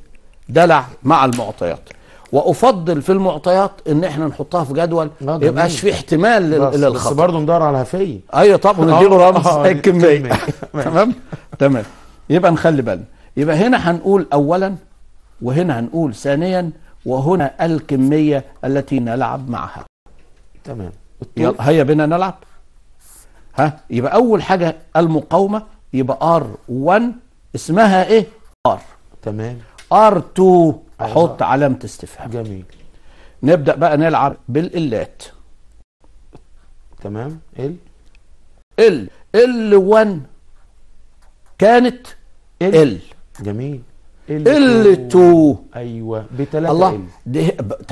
دلع مع المعطيات وافضل في المعطيات ان احنا نحطها في جدول ما يبقاش في احتمال للخطا بس برضه ندور على هفيه ايوه طبعا ونديله آه، رمز الكميه آه، [LAUGHS] [LAUGHS] تمام تمام يبقى نخلي بالنا يبقى هنا هنقول اولا وهنا هنقول ثانيا وهنا الكميه التي نلعب معها تمام هيا بنا نلعب ها يبقى اول حاجه المقاومه يبقى ار 1 اسمها ايه ار تمام ار 2 أيوة. احط علامه استفهام جميل نبدا بقى نلعب بالالات تمام ال ال ال 1 كانت ال, ال. جميل ال 2 ايوه بثلاثه الله ال. ده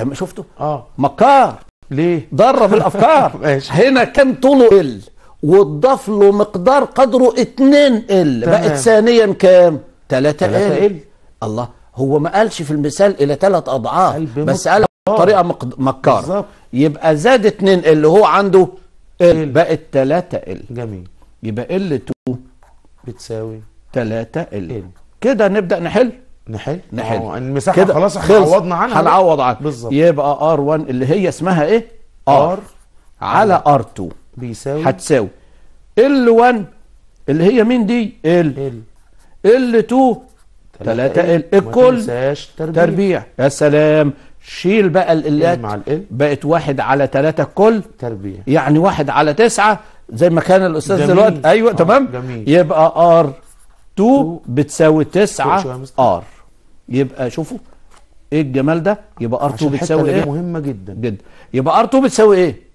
ب... شفته اه مكار ليه ضرب الافكار [LAUGHS] ماشي هنا كان طوله ال وتضاف له مقدار قدره 2 ال بقت ثانيا كام 3 ال الله هو ما قالش في المثال الى ثلاث اضعاف بس قال بطريقه مكاره يبقى زاد 2 ال هو عنده ال بقت 3 ال جميل يبقى ال 2 بتساوي 3 ال كده نبدا نحل نحل نحل آه، المساحه خلاص احنا عوضنا عنها هنعوض عنها بالظبط يبقى ار1 اللي هي اسمها ايه ار, آر على ار2 بيساوي هتساوي ال1 اللي هي مين دي ال ال2 3 ال الكل تربيع. يا سلام شيل بقى الالات ال بقت واحد على 3 الكل تربيع يعني واحد على 9 زي ما كان الاستاذ دلوقتي آه، ايوه تمام يبقى ار 2 بتساوي 9 ار يبقى شوفوا ايه الجمال ده يبقى ار 2 بتساوي ايه مهمه جدا جدا يبقى ار 2 بتساوي ايه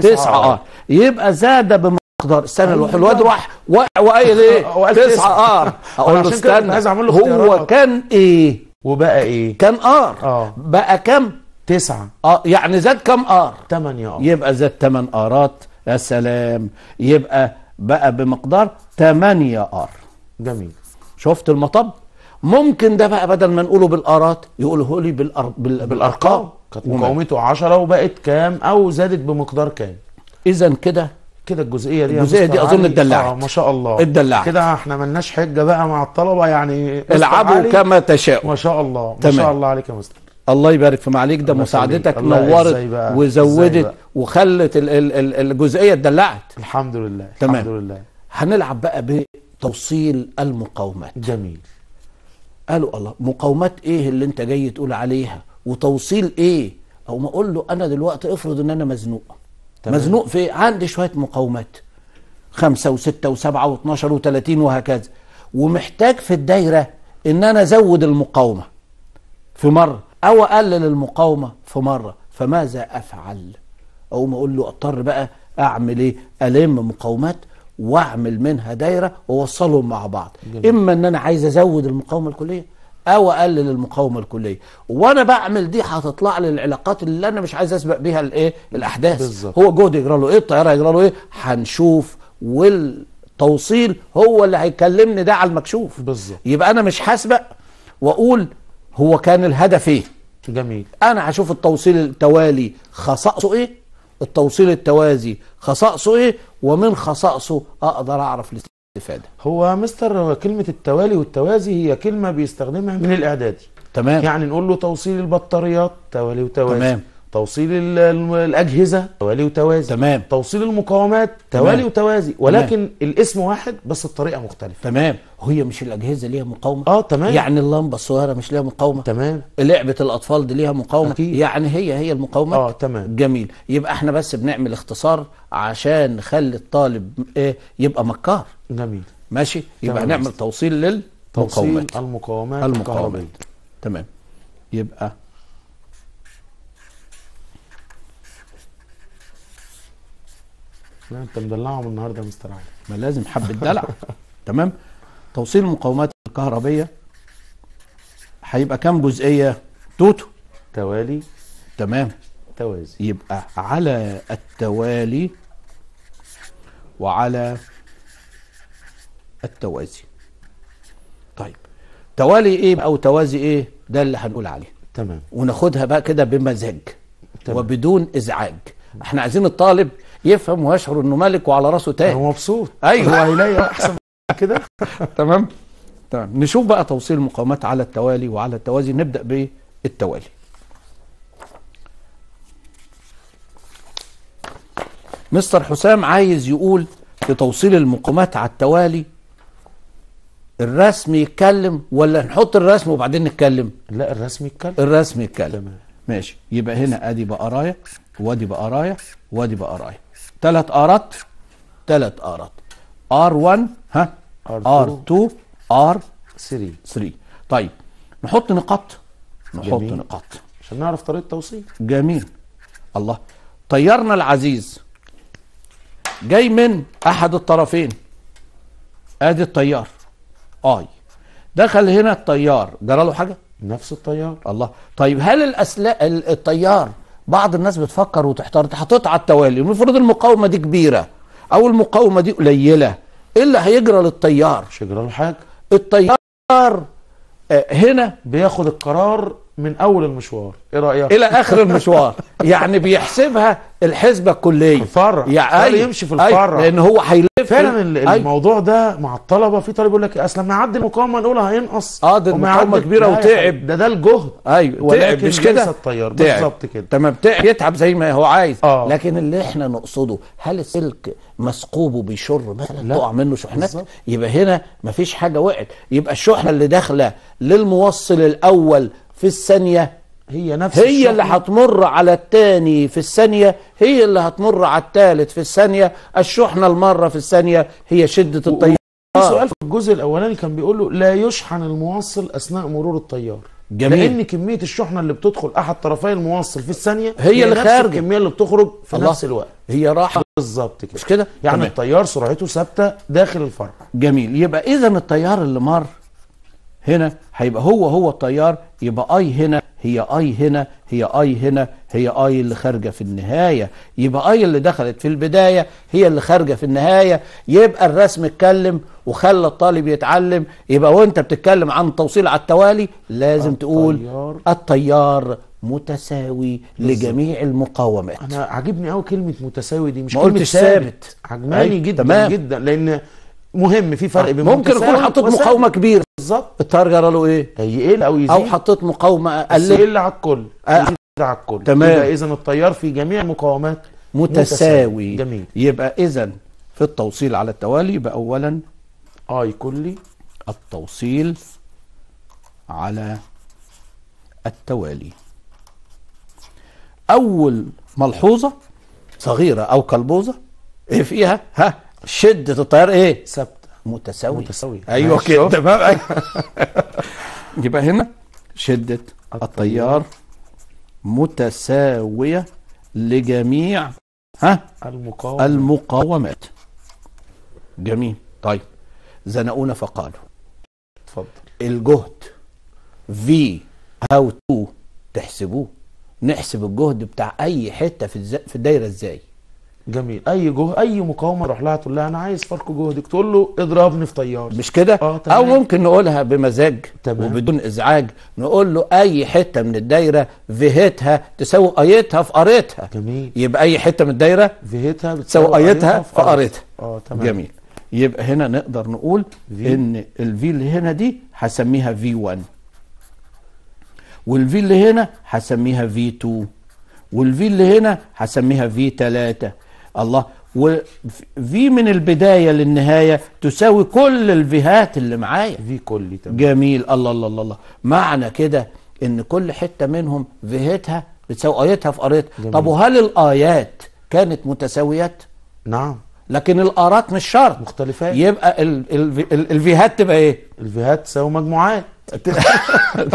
تسعة, اه ار يبقى زاد بمقدار استنى أيوة. الواد راح وقايل [LAUGHS] ايه تسعة ار آه. اقول له استنى هو كان ايه وبقى ايه كان ار آه. بقى كم تسعة اه يعني زاد كم ار 8 ار يبقى زاد 8 ارات يا سلام يبقى بقى بمقدار 8 ار جميل شفت المطب ممكن ده بقى بدل ما نقوله بالارات يقوله لي بالأر... بالارقام كانت مقاومته 10 وبقت كام او زادت بمقدار كام اذا كده كده الجزئيه دي الجزئيه دي اظن اتدلعت آه ما شاء الله اتدلعت كده احنا ملناش حجه بقى مع الطلبه يعني العبوا كما تشاء ما شاء الله تمام. ما شاء الله عليك يا مستر الله يبارك في معاليك ده مساعدتك نورت وزودت وخلت الـ الـ الـ الجزئيه اتدلعت الحمد لله تمام الحمد لله هنلعب بقى بتوصيل المقاومات جميل قالوا الله مقاومات ايه اللي انت جاي تقول عليها وتوصيل ايه اقوم اقول له انا دلوقتي افرض ان انا مزنوق تمام. مزنوق في عندي شويه مقاومات خمسة وستة وسبعة واثناشر وثلاثين وهكذا ومحتاج في الدايرة ان انا ازود المقاومة في مرة او اقلل المقاومة في مرة فماذا افعل اقوم اقول له اضطر بقى اعمل ايه الم مقاومات واعمل منها دايره واوصلهم مع بعض جميل. اما ان انا عايز ازود المقاومه الكليه او اقلل المقاومه الكليه وانا بعمل دي هتطلع لي العلاقات اللي انا مش عايز اسبق بيها الايه الاحداث بالزبط. هو جهد يجرى له ايه الطياره يجرى له ايه هنشوف والتوصيل هو اللي هيكلمني ده على المكشوف بالزبط. يبقى انا مش هسبق واقول هو كان الهدف ايه جميل انا هشوف التوصيل التوالي خصائصه ايه التوصيل التوازي خصائصه ايه ومن خصائصه اقدر اعرف الاستفاده هو مستر كلمه التوالي والتوازي هي كلمه بيستخدمها من الاعدادي تمام يعني نقول له توصيل البطاريات توالي وتوازي تمام توصيل الأجهزة توالي وتوازي تمام توصيل المقاومات توالي تمام. وتوازي ولكن تمام. الاسم واحد بس الطريقة مختلفة تمام هي مش الأجهزة ليها مقاومة اه تمام يعني اللمبة الصغيرة مش ليها مقاومة تمام لعبة الأطفال دي ليها مقاومة أكيد. يعني هي هي المقاومة اه تمام جميل يبقى احنا بس بنعمل اختصار عشان نخلي الطالب ايه يبقى مكار جميل ماشي يبقى تمام. نعمل توصيل للمقاومات توصيل المقاومات المقاومات تمام يبقى لا انت مدلعهم النهارده يا مستر علي ما لازم حبه دلع [LAUGHS] تمام توصيل المقاومات الكهربيه هيبقى كام جزئيه توتو توالي تمام توازي يبقى على التوالي وعلى التوازي طيب توالي ايه او توازي ايه ده اللي هنقول عليه تمام وناخدها بقى كده بمزاج تمام. وبدون ازعاج احنا عايزين الطالب يفهم ويشعر انه ملك وعلى راسه تاج هو مبسوط ايوه هو هيلاقي احسن [LAUGHS] كده تمام تمام نشوف بقى توصيل المقاومات على التوالي وعلى التوازي نبدا بالتوالي مستر حسام عايز يقول في توصيل المقامات على التوالي الرسم يتكلم ولا نحط الرسم وبعدين نتكلم لا الرسم يتكلم الرسم يتكلم تمام ماشي يبقى هنا ادي بقى رايه وادي بقى رايه وادي بقى رايه ثلاث ارات ثلاث ارات ار 1 ها ار 2 ار 3 3 طيب نحط نقاط نحط جميل. نقاط عشان نعرف طريقه التوصيل جميل الله طيارنا العزيز جاي من احد الطرفين ادي الطيار اي دخل هنا الطيار جرى له حاجه نفس الطيار الله طيب هل الأسلا... الطيار بعض الناس بتفكر وتحتار حطيت على التوالي المفروض المقاومه دي كبيره او المقاومه دي قليله ايه اللي هيجرى للطيار مش هيجرى له حاجه الطيار آه، هنا بياخد القرار من اول المشوار ايه رايك الى اخر المشوار [LAUGHS] يعني بيحسبها الحسبه الكليه الفرع يعني يمشي في الفرع أي. لان هو هيلاقي فعلا أيوة. الموضوع ده مع الطلبه في طالب يقول لك اصل لما يعدي المقاومه الاولى هينقص اه ده المقاومه كبيره وتعب ده ده الجهد ايوه ولكن مش كده التيار بالظبط كده تمام تعب يتعب زي ما هو عايز آه. لكن اللي احنا نقصده هل السلك مثقوب وبيشر مثلا تقع منه شحنات يبقى هنا مفيش حاجه وقعت يبقى الشحنه اللي داخله للموصل الاول في الثانيه هي نفس هي الشغل. اللي هتمر على الثاني في الثانية هي اللي هتمر على الثالث في الثانية الشحنة المرة في الثانية هي شدة التيار و... سؤال في الجزء الأولاني كان بيقول له لا يشحن الموصل أثناء مرور التيار جميل لأن كمية الشحنة اللي بتدخل أحد طرفي الموصل في الثانية هي, هي اللي نفس الكمية اللي بتخرج في الله. نفس الوقت هي راحة بالظبط كده مش كده يعني تمام. التيار سرعته ثابتة داخل الفرع جميل يبقى إذا التيار اللي مر هنا هيبقى هو هو التيار يبقى اي هنا هي اي هنا هي اي هنا هي اي اللي خارجه في النهايه يبقى اي اللي دخلت في البدايه هي اللي خارجه في النهايه يبقى الرسم اتكلم وخلى الطالب يتعلم يبقى وانت بتتكلم عن التوصيل على التوالي لازم تقول التيار متساوي بالزبط. لجميع المقاومات انا عاجبني قوي كلمه متساوي دي مش ما كلمه ثابت عجباني أيوة، جدا تمام. جدا لان مهم في فرق آه، بين ممكن يكون حطيت مقاومه كبيره بالظبط التيار جرى له ايه؟ هيقل او إيه؟ يزيد او حطيت مقاومه اقل يقل على الكل أه. يزيد على الكل تمام يبقى اذا التيار في جميع المقاومات متساوي, متساوي. جميل يبقى اذا في التوصيل على التوالي يبقى اولا اي كلي التوصيل على التوالي اول ملحوظه صغيره او كلبوزه ايه فيها ها شده التيار ايه ثابته متساويه متساويه ايوه كده تمام [LAUGHS] يبقى هنا شده التيار متساويه لجميع ها المقاومات المقاومات جميل طيب زنقونا فقالوا اتفضل الجهد في هاو تو تحسبوه نحسب الجهد بتاع اي حته في الز... في الدايره ازاي جميل اي جهد اي مقاومه تروح لها تقول لها انا عايز فرق جهدك تقول له اضربني في طيار مش كده آه تمام. او ممكن نقولها بمزاج تمام. وبدون ازعاج نقول له اي حته من الدايره فيهتها تساوي ايتها في قريتها جميل يبقى اي حته من الدايره فيهتها بتساوي ايتها في قريتها اه تمام جميل يبقى هنا نقدر نقول في. ان الفي اللي هنا دي هسميها في 1 والفي اللي هنا هسميها في 2 والفي اللي هنا هسميها في 3 الله وفي من البدايه للنهايه تساوي كل الفيهات اللي معايا في كل تمام جميل الله الله الله, الله. معنى كده ان كل حته منهم فيهتها بتساوي ايتها في قريتها طب وهل الايات كانت متساويات نعم لكن الارات مش شرط مختلفات يبقى الفيهات تبقى ايه الفيهات تساوي مجموعات [LAUGHS]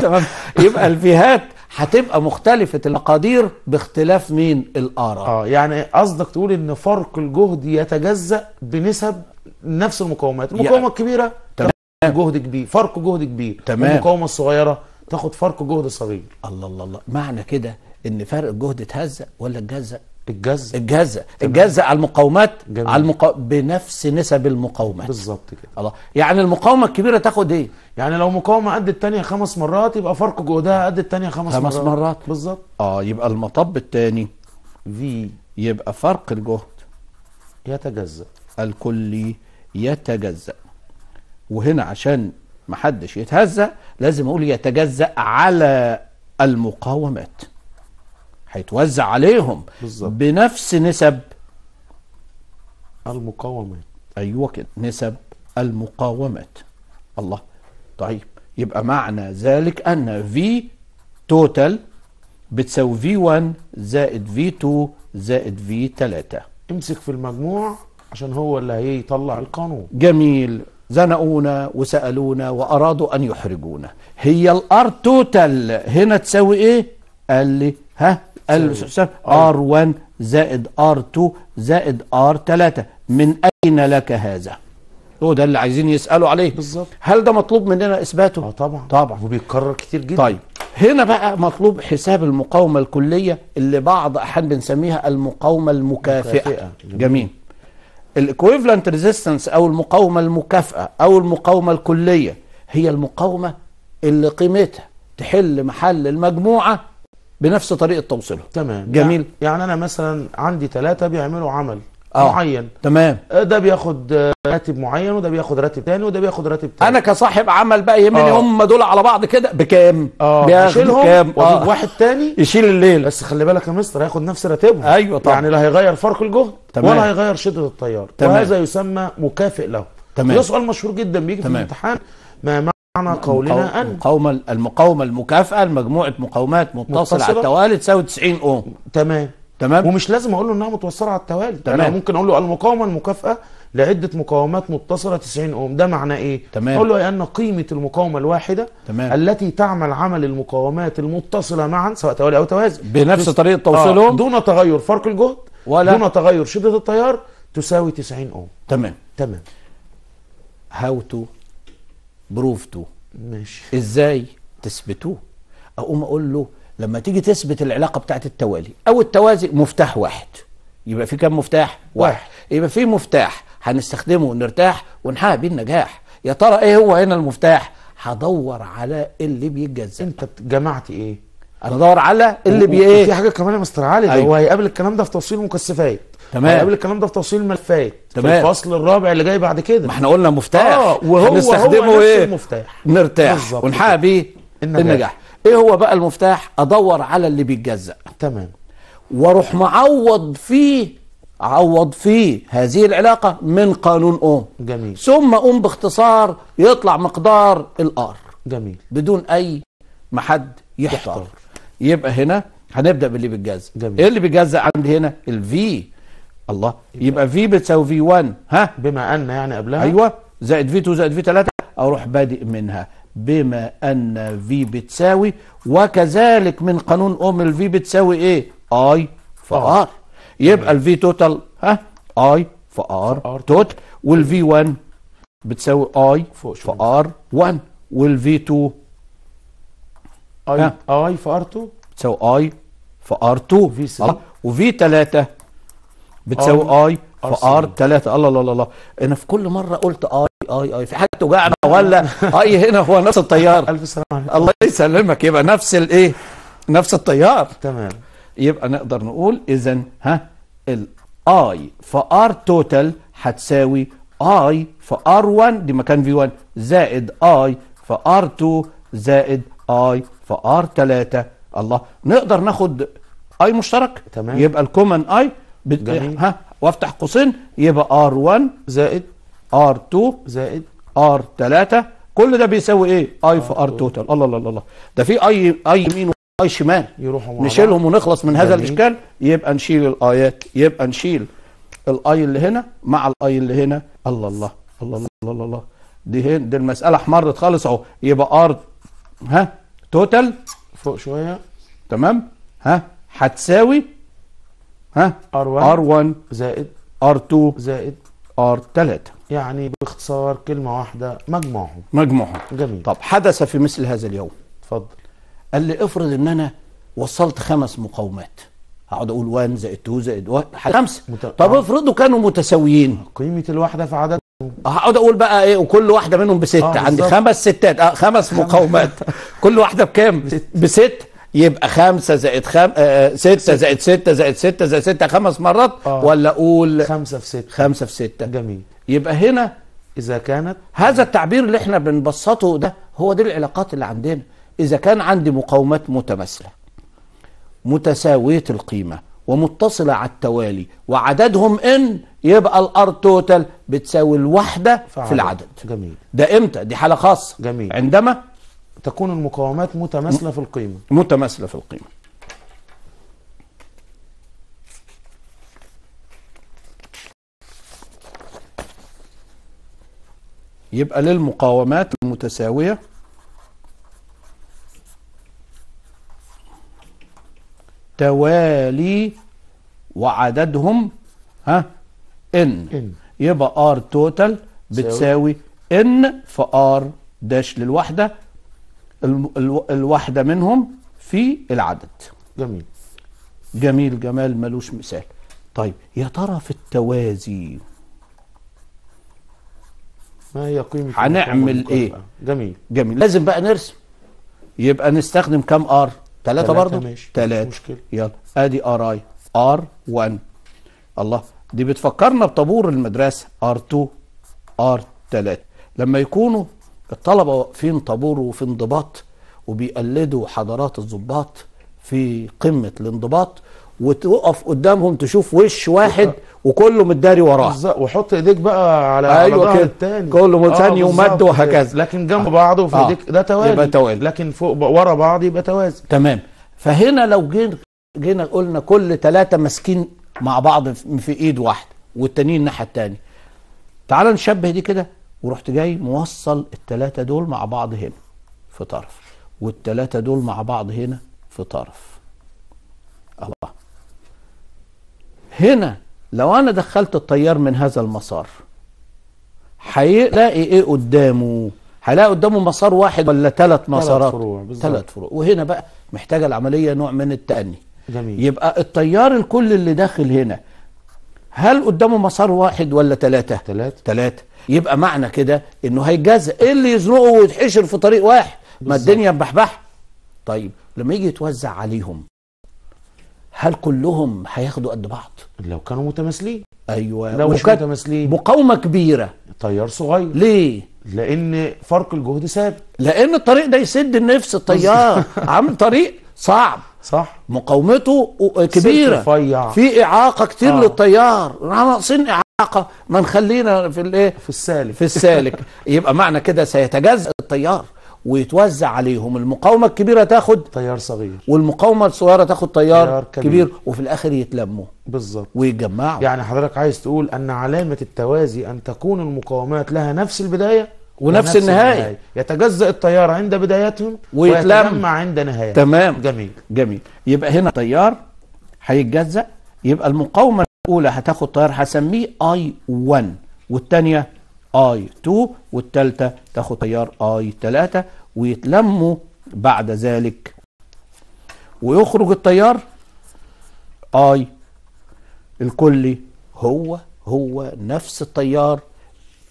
تمام يبقى الفيهات هتبقى مختلفة المقادير باختلاف مين الآراء اه يعني قصدك تقول ان فرق الجهد يتجزأ بنسب نفس المقاومات المقاومة يعني الكبيرة تمام جهد كبير فرق جهد كبير تمام المقاومة الصغيرة تاخد فرق جهد صغير الله الله الله معنى كده ان فرق الجهد اتهزأ ولا اتجزأ الجزء الجزء الجزء على المقاومات جميل. على المقا... بنفس نسب المقاومات بالظبط كده الله يعني المقاومه الكبيره تاخد ايه يعني لو مقاومه قد الثانيه خمس مرات يبقى فرق جهدها قد الثانيه خمس, خمس مرات, مرات. بالظبط اه يبقى المطب الثاني في يبقى فرق الجهد يتجزأ الكلي يتجزأ وهنا عشان ما حدش يتهزأ لازم اقول يتجزأ على المقاومات هيتوزع عليهم بالزبط. بنفس نسب المقاومات ايوه كده نسب المقاومات الله طيب يبقى معنى ذلك ان في توتال بتساوي في 1 زائد في 2 زائد في 3 امسك في المجموع عشان هو اللي هيطلع القانون جميل زنقونا وسألونا وأرادوا أن يحرجونا هي الأر توتال هنا تساوي إيه؟ قال لي ها قال الأستاذ سلام 1 زايد ار R2 زايد ار R3 من أين لك هذا؟ هو ده اللي عايزين يسألوا عليه بالظبط هل ده مطلوب مننا إثباته؟ اه طبعا طبعا وبيتكرر كتير جدا طيب هنا بقى مطلوب حساب المقاومة الكلية اللي بعض أحيان بنسميها المقاومة المكافئة, المكافئة. جميل, جميل. الاكويفلنت ريزيستنس او المقاومه المكافئه او المقاومه الكليه هي المقاومه اللي قيمتها تحل محل المجموعه بنفس طريقه توصيلها تمام يعني جميل يعني انا مثلا عندي ثلاثه بيعملوا عمل أوه. معين تمام آه، ده بياخد آه، راتب معين وده بياخد راتب تاني وده بياخد راتب تاني انا كصاحب عمل بقى يهمني آه. هم دول على بعض كده بكام اه اشيلهم بكام واجيب واحد تاني يشيل الليل بس خلي بالك يا مستر هياخد نفس راتبهم ايوه طبعا يعني لا هيغير فرق الجهد تمام. ولا هيغير شده التيار تمام. وهذا يسمى مكافئ له تمام ده سؤال مشهور جدا بيجي تمام. في الامتحان ما معنى قولنا أن المقاومة المقاومة المكافأة لمجموعة مقاومات متصلة, متصلة على التوالي تساوي 90 أوم تمام تمام ومش لازم أقول له إنها متوصلة على التوالي تمام أنا ممكن أقول له المقاومة المكافأة لعدة مقاومات متصلة 90 أوم ده معناه إيه؟ تمام أقول له أن قيمة المقاومة الواحدة تمام التي تعمل عمل المقاومات المتصلة معا سواء توالي أو توازي بنفس طريقة توصيلهم آه دون تغير فرق الجهد ولا دون تغير شدة التيار تساوي 90 أوم تمام تمام هاو تو بروفته ماشي ازاي تثبتوه اقوم اقول له لما تيجي تثبت العلاقه بتاعت التوالي او التوازي مفتاح واحد يبقى في كم مفتاح واحد, واحد. يبقى في مفتاح هنستخدمه ونرتاح ونحقق بيه النجاح يا ترى ايه هو هنا المفتاح هدور على اللي بيتجزأ انت جمعت ايه انا ادور على اللي بي ايه في حاجه كمان يا مستر علي أيوه. هو هيقابل الكلام ده في توصيل مكثفات تمام قبل الكلام ده في توصيل الملفات تمام في الفصل الرابع اللي جاي بعد كده ما احنا قلنا مفتاح اه وهو نستخدمه هو ايه المفتاح نرتاح ونحقق بيه النجاح. النجاح ايه هو بقى المفتاح ادور على اللي بيتجزأ تمام واروح معوض فيه عوض فيه هذه العلاقة من قانون أوم جميل ثم أوم باختصار يطلع مقدار الآر جميل بدون أي ما حد يحتار يبقى هنا هنبدأ باللي بيتجزا جميل. إيه اللي بيتجزا عندي هنا الفي الله إيه. يبقى في بتساوي في 1 ها بما ان يعني قبلها ايوه زائد في 2 زائد في 3 اروح بادئ منها بما ان في بتساوي وكذلك من قانون اوم الفي بتساوي ايه اي في ار يبقى الفي توتال ها اي في ار توتال والفي 1 بتساوي اي في ار 1 والفي 2 اي اي ار 2 بتساوي اي في ار 2 في 3 وفي 3 بتساوي اي في ار 3 الله الله الله انا في كل مره قلت اي اي اي في حاجه توجعنا ولا [LAUGHS] اي هنا هو نفس التيار الف سلام عليكم الله يسلمك يبقى نفس الايه نفس التيار تمام يبقى نقدر نقول اذا ها الاي في ار توتال هتساوي اي في ار 1 دي مكان في 1 زائد اي في ار 2 زائد اي في ار 3 الله نقدر ناخد اي مشترك تمام يبقى الكومن اي إيه، ها وافتح قوسين يبقى ار1 زائد ار2 زائد ار3 كل ده بيساوي ايه اي في ار توتال الله الله الله ده في اي اي يمين واي شمال يروحوا نشيلهم ونخلص من هذا الاشكال يبقى نشيل الايات يبقى نشيل الاي اللي هنا مع الاي اللي هنا الله الله الله الله الله, الله. دي هنا دي المساله احمرت خالص اهو يبقى ار ها توتال فوق شويه تمام ها هتساوي ها ار1 ار1 زائد ار2 زائد ار3 يعني باختصار كلمه واحده مجموعهم مجموعهم جميل طب حدث في مثل هذا اليوم اتفضل قال لي افرض ان انا وصلت خمس مقاومات هقعد اقول 1 زائد 2 زائد 1 خمسه مت... طب آه. افرضوا كانوا متساويين قيمه الواحده في عدد هقعد اقول بقى ايه وكل واحده منهم بسته آه عندي خمس ستات آه خمس [LAUGHS] مقاومات كل واحده بكام؟ بست, بست. يبقى خمسة زائد خم... آه،, آه ستة ستة زائد ستة زائد ستة زائد ستة خمس مرات آه. ولا أقول خمسة في ستة خمسة في ستة جميل يبقى هنا إذا كانت هذا التعبير اللي احنا بنبسطه ده هو دي العلاقات اللي عندنا إذا كان عندي مقاومات متماثلة متساوية القيمة ومتصلة على التوالي وعددهم ان يبقى الار توتال بتساوي الوحدة في العدد جميل ده امتى دي حالة خاصة جميل عندما تكون المقاومات متماثلة في القيمة متماثلة في القيمة يبقى للمقاومات المتساوية توالي وعددهم ها ان, إن. يبقى ار توتال بتساوي ان في ار داش للوحده الواحدة منهم في العدد جميل جميل جمال ملوش مثال طيب يا ترى في التوازي ما هي قيمة هنعمل ايه جميل جميل لازم بقى نرسم يبقى نستخدم كام ار ثلاثة برضه ماشي ثلاثة مشكلة يلا ادي ار اي ار 1 الله دي بتفكرنا بطابور المدرسة ار 2 ار 3 لما يكونوا الطلبة واقفين طابور وفي انضباط وبيقلدوا حضارات الضباط في قمة الانضباط وتقف قدامهم تشوف وش واحد وكله متداري وراه بالظبط وحط ايديك بقى على ايوه كده التاني كله آه، ثاني آه ومد وهكذا لكن جنب بعضه وفي آه ايديك ده توازي يبقى توازي لكن فوق ورا بعض يبقى توازي تمام فهنا لو جينا جينا قلنا كل ثلاثه ماسكين مع بعض في ايد واحده والتانيين الناحيه الثانيه تعال نشبه دي كده ورحت جاي موصل التلاتة دول مع بعض هنا في طرف والتلاتة دول مع بعض هنا في طرف الله هنا لو انا دخلت التيار من هذا المسار هيلاقي ايه قدامه هلاقي قدامه مسار واحد ولا ثلاث مسارات ثلاث فروع تلات فروع وهنا بقى محتاجه العمليه نوع من التأني جميل. يبقى التيار الكل اللي داخل هنا هل قدامه مسار واحد ولا تلاتة ثلاثة ثلاثة يبقى معنى كده انه هيتجزأ ايه اللي يزنقه ويتحشر في طريق واحد ما الدنيا بحبح طيب لما يجي يتوزع عليهم هل كلهم هياخدوا قد بعض لو كانوا متماثلين ايوه لو مش متماثلين مقاومه كبيره طيار صغير ليه لان فرق الجهد ثابت لان الطريق ده يسد النفس التيار [LAUGHS] عامل طريق صعب صح مقاومته كبيره في اعاقه كتير آه. احنا ناقصين نعم، ما نخلينا في الايه في السالك في السالك [LAUGHS] يبقى معنى كده سيتجزأ التيار ويتوزع عليهم المقاومه الكبيره تاخد تيار صغير والمقاومه الصغيره تاخد تيار, تيار كبير. كبير وفي الاخر يتلموا بالظبط ويتجمعوا يعني حضرتك عايز تقول ان علامه التوازي ان تكون المقاومات لها نفس البدايه ونفس, ونفس النهايه, النهاية. يتجزأ التيار عند بدايتهم ويتلم عند نهايتهم تمام جميل جميل يبقى هنا تيار هيتجزأ يبقى المقاومه الاولى هتاخد تيار هسميه اي 1 والثانيه اي 2 والثالثه تاخد تيار اي 3 ويتلموا بعد ذلك ويخرج التيار اي الكلي هو هو نفس التيار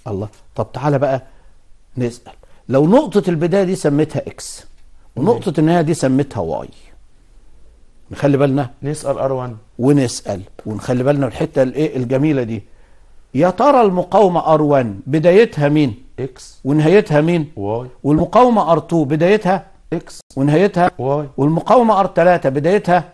الله طب تعالى بقى نسال لو نقطه البدايه دي سميتها اكس ونقطه النهايه دي سميتها واي نخلي بالنا نسال اروان ونسال ونخلي بالنا الحته الايه الجميله دي يا ترى المقاومه اروان بدايتها مين اكس ونهايتها مين واي والمقاومه ار2 بدايتها اكس ونهايتها واي والمقاومه ار3 بدايتها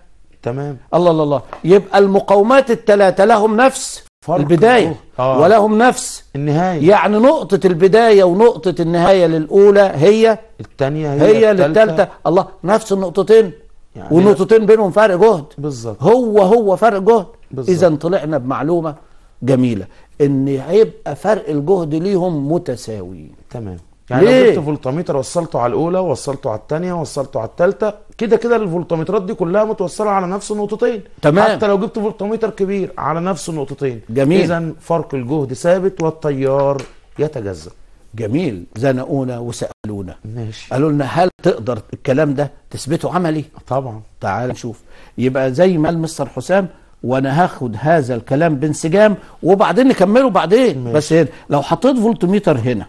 تمام الله الله الله يبقى المقاومات الثلاثه لهم نفس فرق البداية آه. ولهم نفس النهاية يعني نقطة البداية ونقطة النهاية للأولى هي الثانية هي, هي للثالثة الله نفس النقطتين يعني والنقطتين بينهم فرق جهد بالظبط هو هو فرق جهد اذا طلعنا بمعلومه جميله ان هيبقى فرق الجهد ليهم متساوي تمام يعني ليه؟ لو جبت فولتميتر وصلته على الاولى وصلته على الثانيه وصلته على الثالثه كده كده الفولتميترات دي كلها متوصله على نفس النقطتين تمام حتى لو جبت فولتميتر كبير على نفس النقطتين جميل اذا فرق الجهد ثابت والتيار يتجزأ جميل زنقونا وسألونا ماشي قالوا لنا هل تقدر الكلام ده تثبته عملي طبعا تعال نشوف يبقى زي ما قال مستر حسام وانا هاخد هذا الكلام بانسجام وبعدين نكمله بعدين ماشي. بس هنا لو حطيت فولتميتر هنا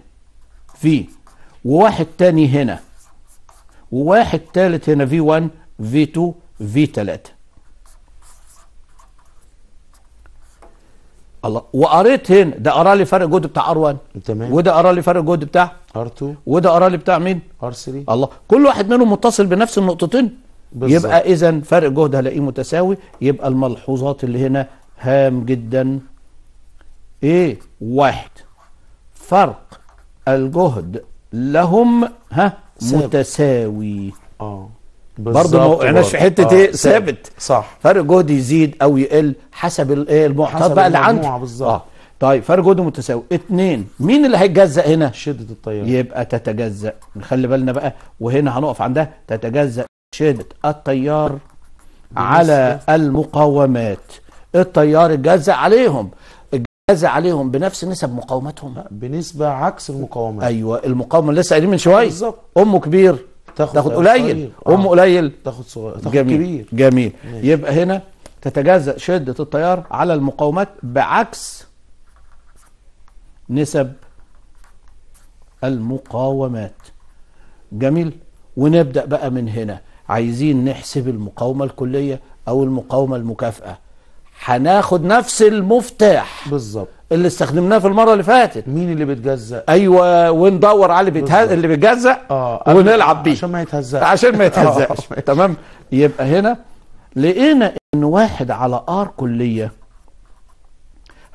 في وواحد تاني هنا وواحد تالت هنا في 1 في 2 في 3 الله وقريت هنا ده قرا لي فرق جهد بتاع ار1 تمام وده قرا لي فرق جهد بتاع ار2 وده قرا لي بتاع مين ار3 الله كل واحد منهم متصل بنفس النقطتين بالزبط. يبقى اذا فرق جهد هلاقيه متساوي يبقى الملحوظات اللي هنا هام جدا ايه واحد فرق الجهد لهم ها متساوي اه برضه ما وقعناش في حته آه، ايه ثابت صح فرق جهد يزيد او يقل حسب الايه المعطيات بقى اللي عنده اه طيب فرق جهد متساوي اثنين مين اللي هيتجزأ هنا شدة التيار يبقى تتجزأ نخلي بالنا بقى وهنا هنقف عندها تتجزأ شدة التيار على المقاومات التيار اتجزأ عليهم اتجزأ عليهم بنفس نسب مقاومتهم بنسبة عكس المقاومات ايوه المقاومة لسه قايلين من شوية بالظبط امه كبير تاخد, تاخد قليل ام آه. قليل تاخد صغير تاخد جميل كبير جميل ماشي. يبقى هنا تتجزأ شدة التيار على المقاومات بعكس نسب المقاومات جميل ونبدأ بقى من هنا عايزين نحسب المقاومة الكلية أو المقاومة المكافأة هناخد نفس المفتاح بالظبط اللي استخدمناه في المره اللي فاتت مين اللي بيتجزأ ايوه وندور على اللي بيتهز... اللي بيتجزأ آه. ونلعب بيه عشان ما يتهزأش عشان ما آه، يتهزأش تمام يبقى هنا لقينا ان واحد على ار كليه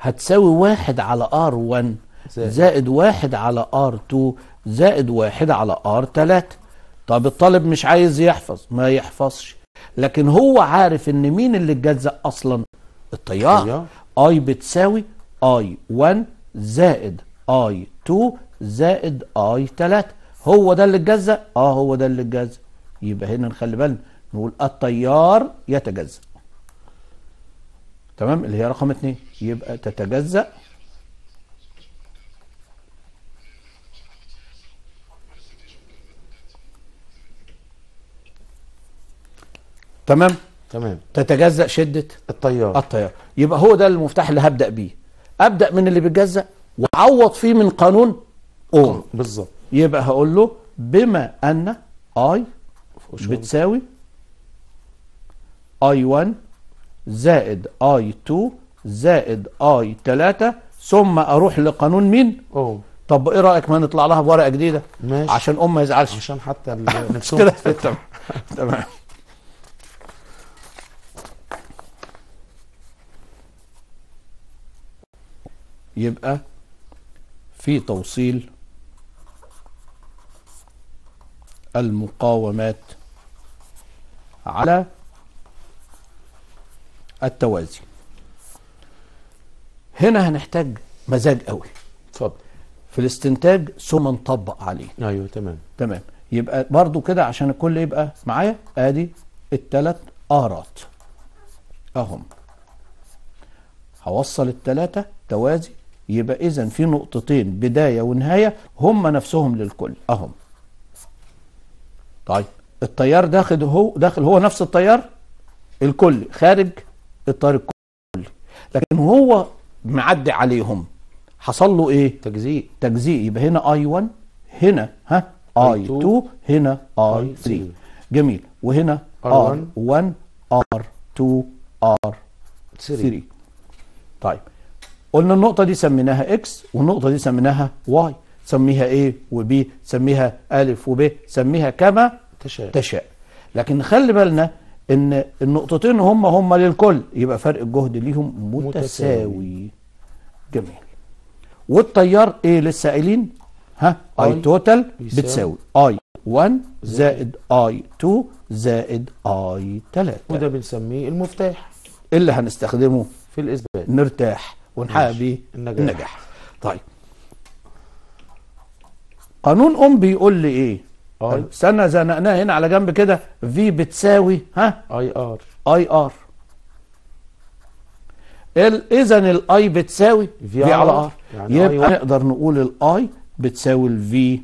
هتساوي واحد على ار 1 زائد واحد على ار 2 زائد واحد على ار 3 طب الطالب مش عايز يحفظ ما يحفظش لكن هو عارف ان مين اللي اتجزأ اصلا التيار اي بتساوي اي 1 زائد اي 2 زائد اي 3 هو ده اللي اتجزأ اه هو ده اللي اتجزأ يبقى هنا نخلي بالنا نقول التيار يتجزأ تمام اللي هي رقم 2 يبقى تتجزأ تمام تمام تتجزأ شدة التيار التيار يبقى هو ده المفتاح اللي هبدأ بيه أبدأ من اللي بيتجزأ وأعوض فيه من قانون أوم أه، بالظبط يبقى هقول له بما أن أي بتساوي أي 1 زائد أي 2 زائد أي 3 ثم أروح لقانون مين؟ أوم طب ايه رايك ما نطلع لها بورقه جديده ماشي. عشان ام ما يزعلش عشان حتى [LAUGHS] نفسهم [LAUGHS] تمام تمام يبقى في توصيل المقاومات على التوازي هنا هنحتاج مزاج قوي اتفضل في الاستنتاج ثم نطبق عليه ايوه تمام تمام يبقى برضو كده عشان الكل يبقى معايا ادي التلات ارات اهم هوصل التلاته توازي يبقى إذا في نقطتين بداية ونهاية هم نفسهم للكل أهم طيب التيار داخل هو داخل هو نفس التيار الكلي خارج التيار الكلي لكن هو معدي عليهم حصل له ايه تجزيء تجزيء يبقى هنا اي 1 هنا ها اي 2 هنا اي 3 جميل وهنا ار 1 ار 2 ار 3 طيب قلنا النقطة دي سميناها اكس والنقطة دي سميناها واي سميها ايه وبي سميها الف وب سميها كما تشاء تشاء لكن خلي بالنا ان النقطتين هما هما للكل يبقى فرق الجهد ليهم متساوي, متساوي. جميل والتيار ايه لسه قايلين ها اي توتال بتساوي اي 1 زائد اي 2 زائد اي 3 وده بنسميه المفتاح اللي هنستخدمه في الاثبات نرتاح ونحقق بيه النجاح. النجاح طيب قانون ام بيقول لي ايه أي. طيب، استنى زنقناها هنا على جنب كده في بتساوي ها اي ار اي ار اذا الاي بتساوي في على ار يعني يبقى نقدر نقول الاي بتساوي الفي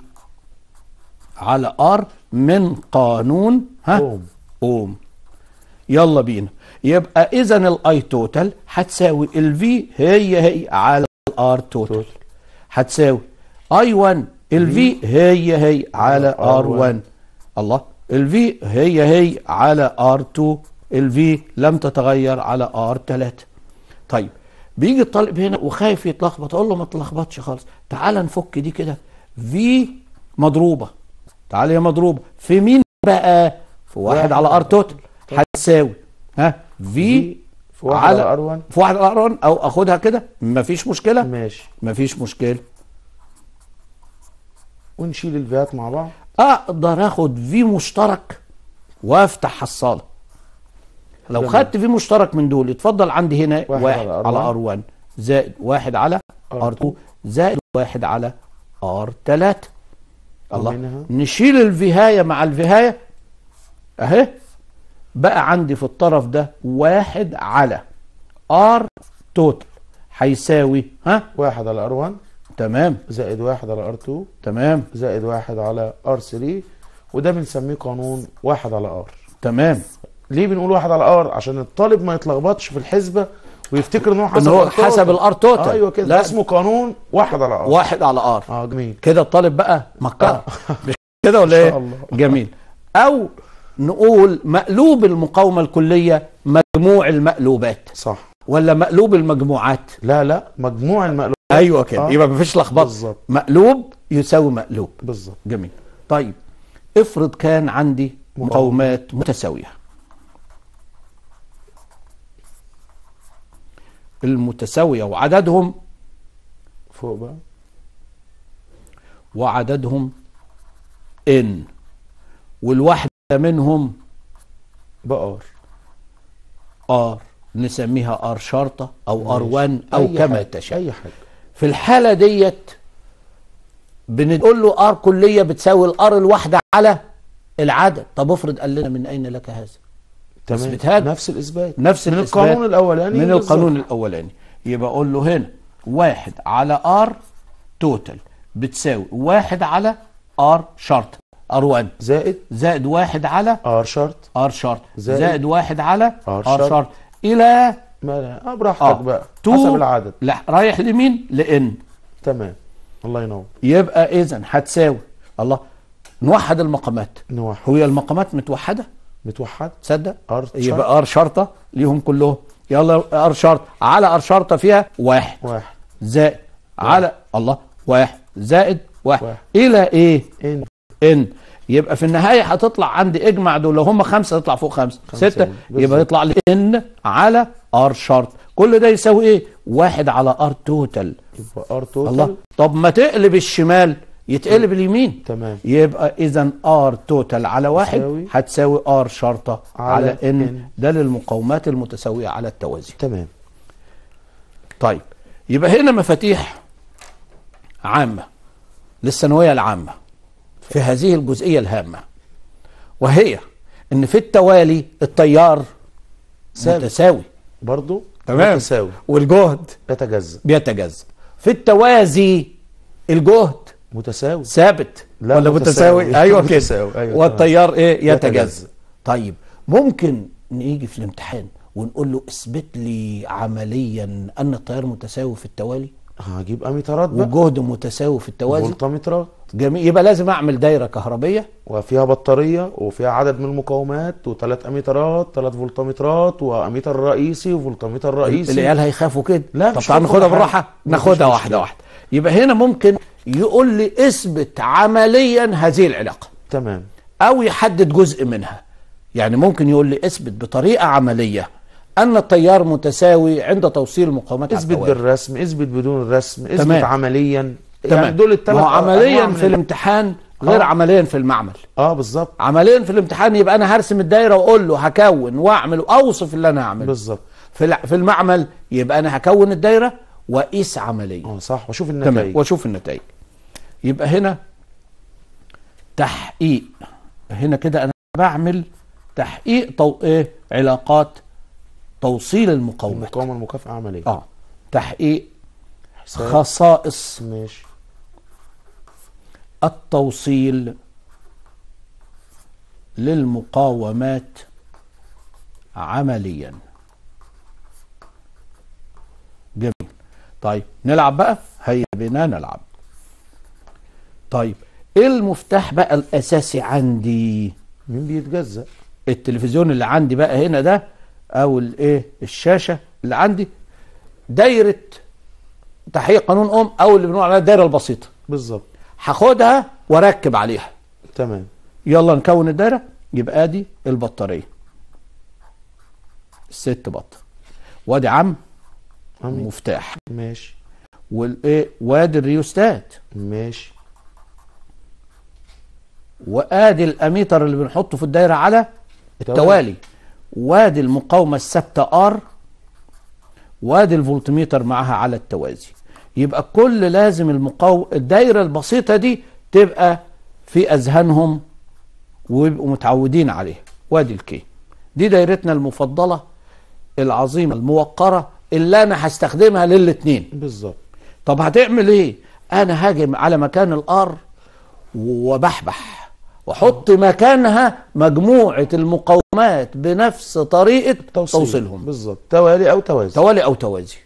على ار من قانون ها اوم, أوم. يلا بينا يبقى اذا الاي توتال هتساوي الفي هي هي على الار توتال هتساوي اي 1 الفي هي هي على ار 1 الله الفي هي هي على ار 2 الفي لم تتغير على ار 3 طيب بيجي الطالب هنا وخايف يتلخبط اقول له ما تلخبطش خالص تعال نفك دي كده في مضروبه تعال هي مضروبه في مين بقى في واحد على ار توتال هتساوي ها في في واحد على ار 1 في واحد ار 1 او اخدها كده مفيش مشكله ماشي مفيش مشكله ونشيل الفيات مع بعض اقدر اخد في مشترك وافتح حصاله لو جميل. خدت في مشترك من دول يتفضل عندي هنا واحد, واحد على ار 1 زائد واحد على ار 2 زائد واحد على ار 3 الله نشيل الفيهايه مع الفيهايه اهي بقى عندي في الطرف ده واحد على ار توتال هيساوي ها واحد على ار 1 تمام زائد واحد على ار 2 تمام زائد واحد على ار 3 وده بنسميه قانون واحد على ار تمام ليه بنقول واحد على ار عشان الطالب ما يتلخبطش في الحسبه ويفتكر ان هو حسب ان هو حسب الار توتال ايوه كده ده اسمه قانون واحد على ار واحد على ار اه جميل كده الطالب بقى مكر آه. [LAUGHS] كده ولا ايه؟ جميل او نقول مقلوب المقاومة الكلية مجموع المقلوبات صح ولا مقلوب المجموعات لا لا مجموع المقلوبات ايوه كده آه. يبقى مفيش لخبطه بالظبط مقلوب يساوي مقلوب بالظبط جميل طيب افرض كان عندي مقاومات متساوية المتساوية وعددهم فوق بقى وعددهم ان والواحد منهم بار ار نسميها ار شرطه او ار 1 او كما تشاء اي حاجه في الحاله ديت بنقول له ار كليه بتساوي الار الواحده على العدد طب افرض قال لنا من اين لك هذا تمام نفس الاثبات نفس من الإثبات. القانون الاولاني من القانون الاولاني يبقى اقول له هنا واحد على ار توتال بتساوي واحد على ار شرطه ار 1 زائد زائد واحد على ار شرط ار شرط زائد, زائد واحد على ار شرط الى ما آه، براحتك آه. بقى حسب العدد لا رايح لمين؟ لان تمام الله ينور يبقى اذا هتساوي الله نوحد المقامات نوحد هو المقامات متوحده؟ متوحده تصدق؟ ار يبقى ار شرطه ليهم كلهم يلا ار شرط على ار شرطه فيها واحد واحد زائد واحد. على الله واحد زائد واحد, واحد. الى ايه؟ ان ان يبقى في النهايه هتطلع عندي اجمع دول لو هم خمسه تطلع فوق خمسه, خمسة سته يبقى يطلع لي ان على ار شرط كل ده يساوي ايه؟ واحد على ار توتال يبقى ار توتال الله طب ما تقلب الشمال يتقلب اليمين تمام يبقى اذا ار توتال على واحد هتساوي ار شرطه على, على إن. ده للمقاومات المتساويه على التوازي تمام طيب يبقى هنا مفاتيح عامه للثانويه العامه في هذه الجزئية الهامة وهي ان في التوالي التيار ساوي. متساوي برضه تمام متساوي والجهد بيتجزأ بيتجزأ في التوازي الجهد متساوي ثابت ولا متساوي, متساوي. ايوه [LAUGHS] متساوي. كده أيوة. والتيار ايه يتجزأ طيب ممكن نيجي في الامتحان ونقول له اثبت لي عمليا ان التيار متساوي في التوالي هجيب اميترات بقى وجهد متساوي في التوازي فولتاميترات جميل يبقى لازم اعمل دايره كهربيه وفيها بطاريه وفيها عدد من المقاومات وثلاث اميترات ثلاث فولتاميترات واميتر رئيسي وفولتاميتر رئيسي العيال هيخافوا كده لا طب تعال ناخدها بالراحه ناخدها واحده واحده يبقى هنا ممكن يقول لي اثبت عمليا هذه العلاقه تمام او يحدد جزء منها يعني ممكن يقول لي اثبت بطريقه عمليه أن التيار متساوي عند توصيل مقاومات اثبت بالرسم اثبت بدون الرسم اثبت عمليا يعني تمام يعني دول الثلاث عمليا في الامتحان غير آه. عمليا في المعمل اه بالظبط عمليا في الامتحان يبقى انا هرسم الدايره واقول له هكون واعمل واوصف اللي انا هعمله بالظبط في في المعمل يبقى انا هكون الدايره واقيس عمليا اه صح واشوف النتائج تمام واشوف النتائج يبقى هنا تحقيق هنا كده انا بعمل تحقيق طو... ايه علاقات توصيل المقاومات المقاومه المكافئة عمليه اه تحقيق حساب. خصائص ماشي التوصيل للمقاومات عمليا جميل طيب نلعب بقى هيا بنا نلعب طيب ايه المفتاح بقى الاساسي عندي مين بيتجزأ التلفزيون اللي عندي بقى هنا ده او الايه الشاشه اللي عندي دايره تحقيق قانون ام او اللي بنقول عليها الدايره البسيطه بالظبط هاخدها واركب عليها تمام يلا نكون الدايره يبقى ادي البطاريه الست بط وادي عم عمي. مفتاح ماشي والايه وادي الريوستات ماشي وادي الاميتر اللي بنحطه في الدايره على التوالي وادي المقاومة الثابتة ار وادي الفولتميتر معاها على التوازي يبقى كل لازم المقاو... الدايرة البسيطة دي تبقى في أذهانهم ويبقوا متعودين عليها وادي الكي دي دايرتنا المفضلة العظيمة الموقرة اللي أنا هستخدمها للاتنين بالظبط طب هتعمل ايه أنا هاجم على مكان الار وبحبح وحط مكانها مجموعة المقاومات بنفس طريقة توصيل. توصيلهم بالظبط توالي أو توازي توالي أو توازي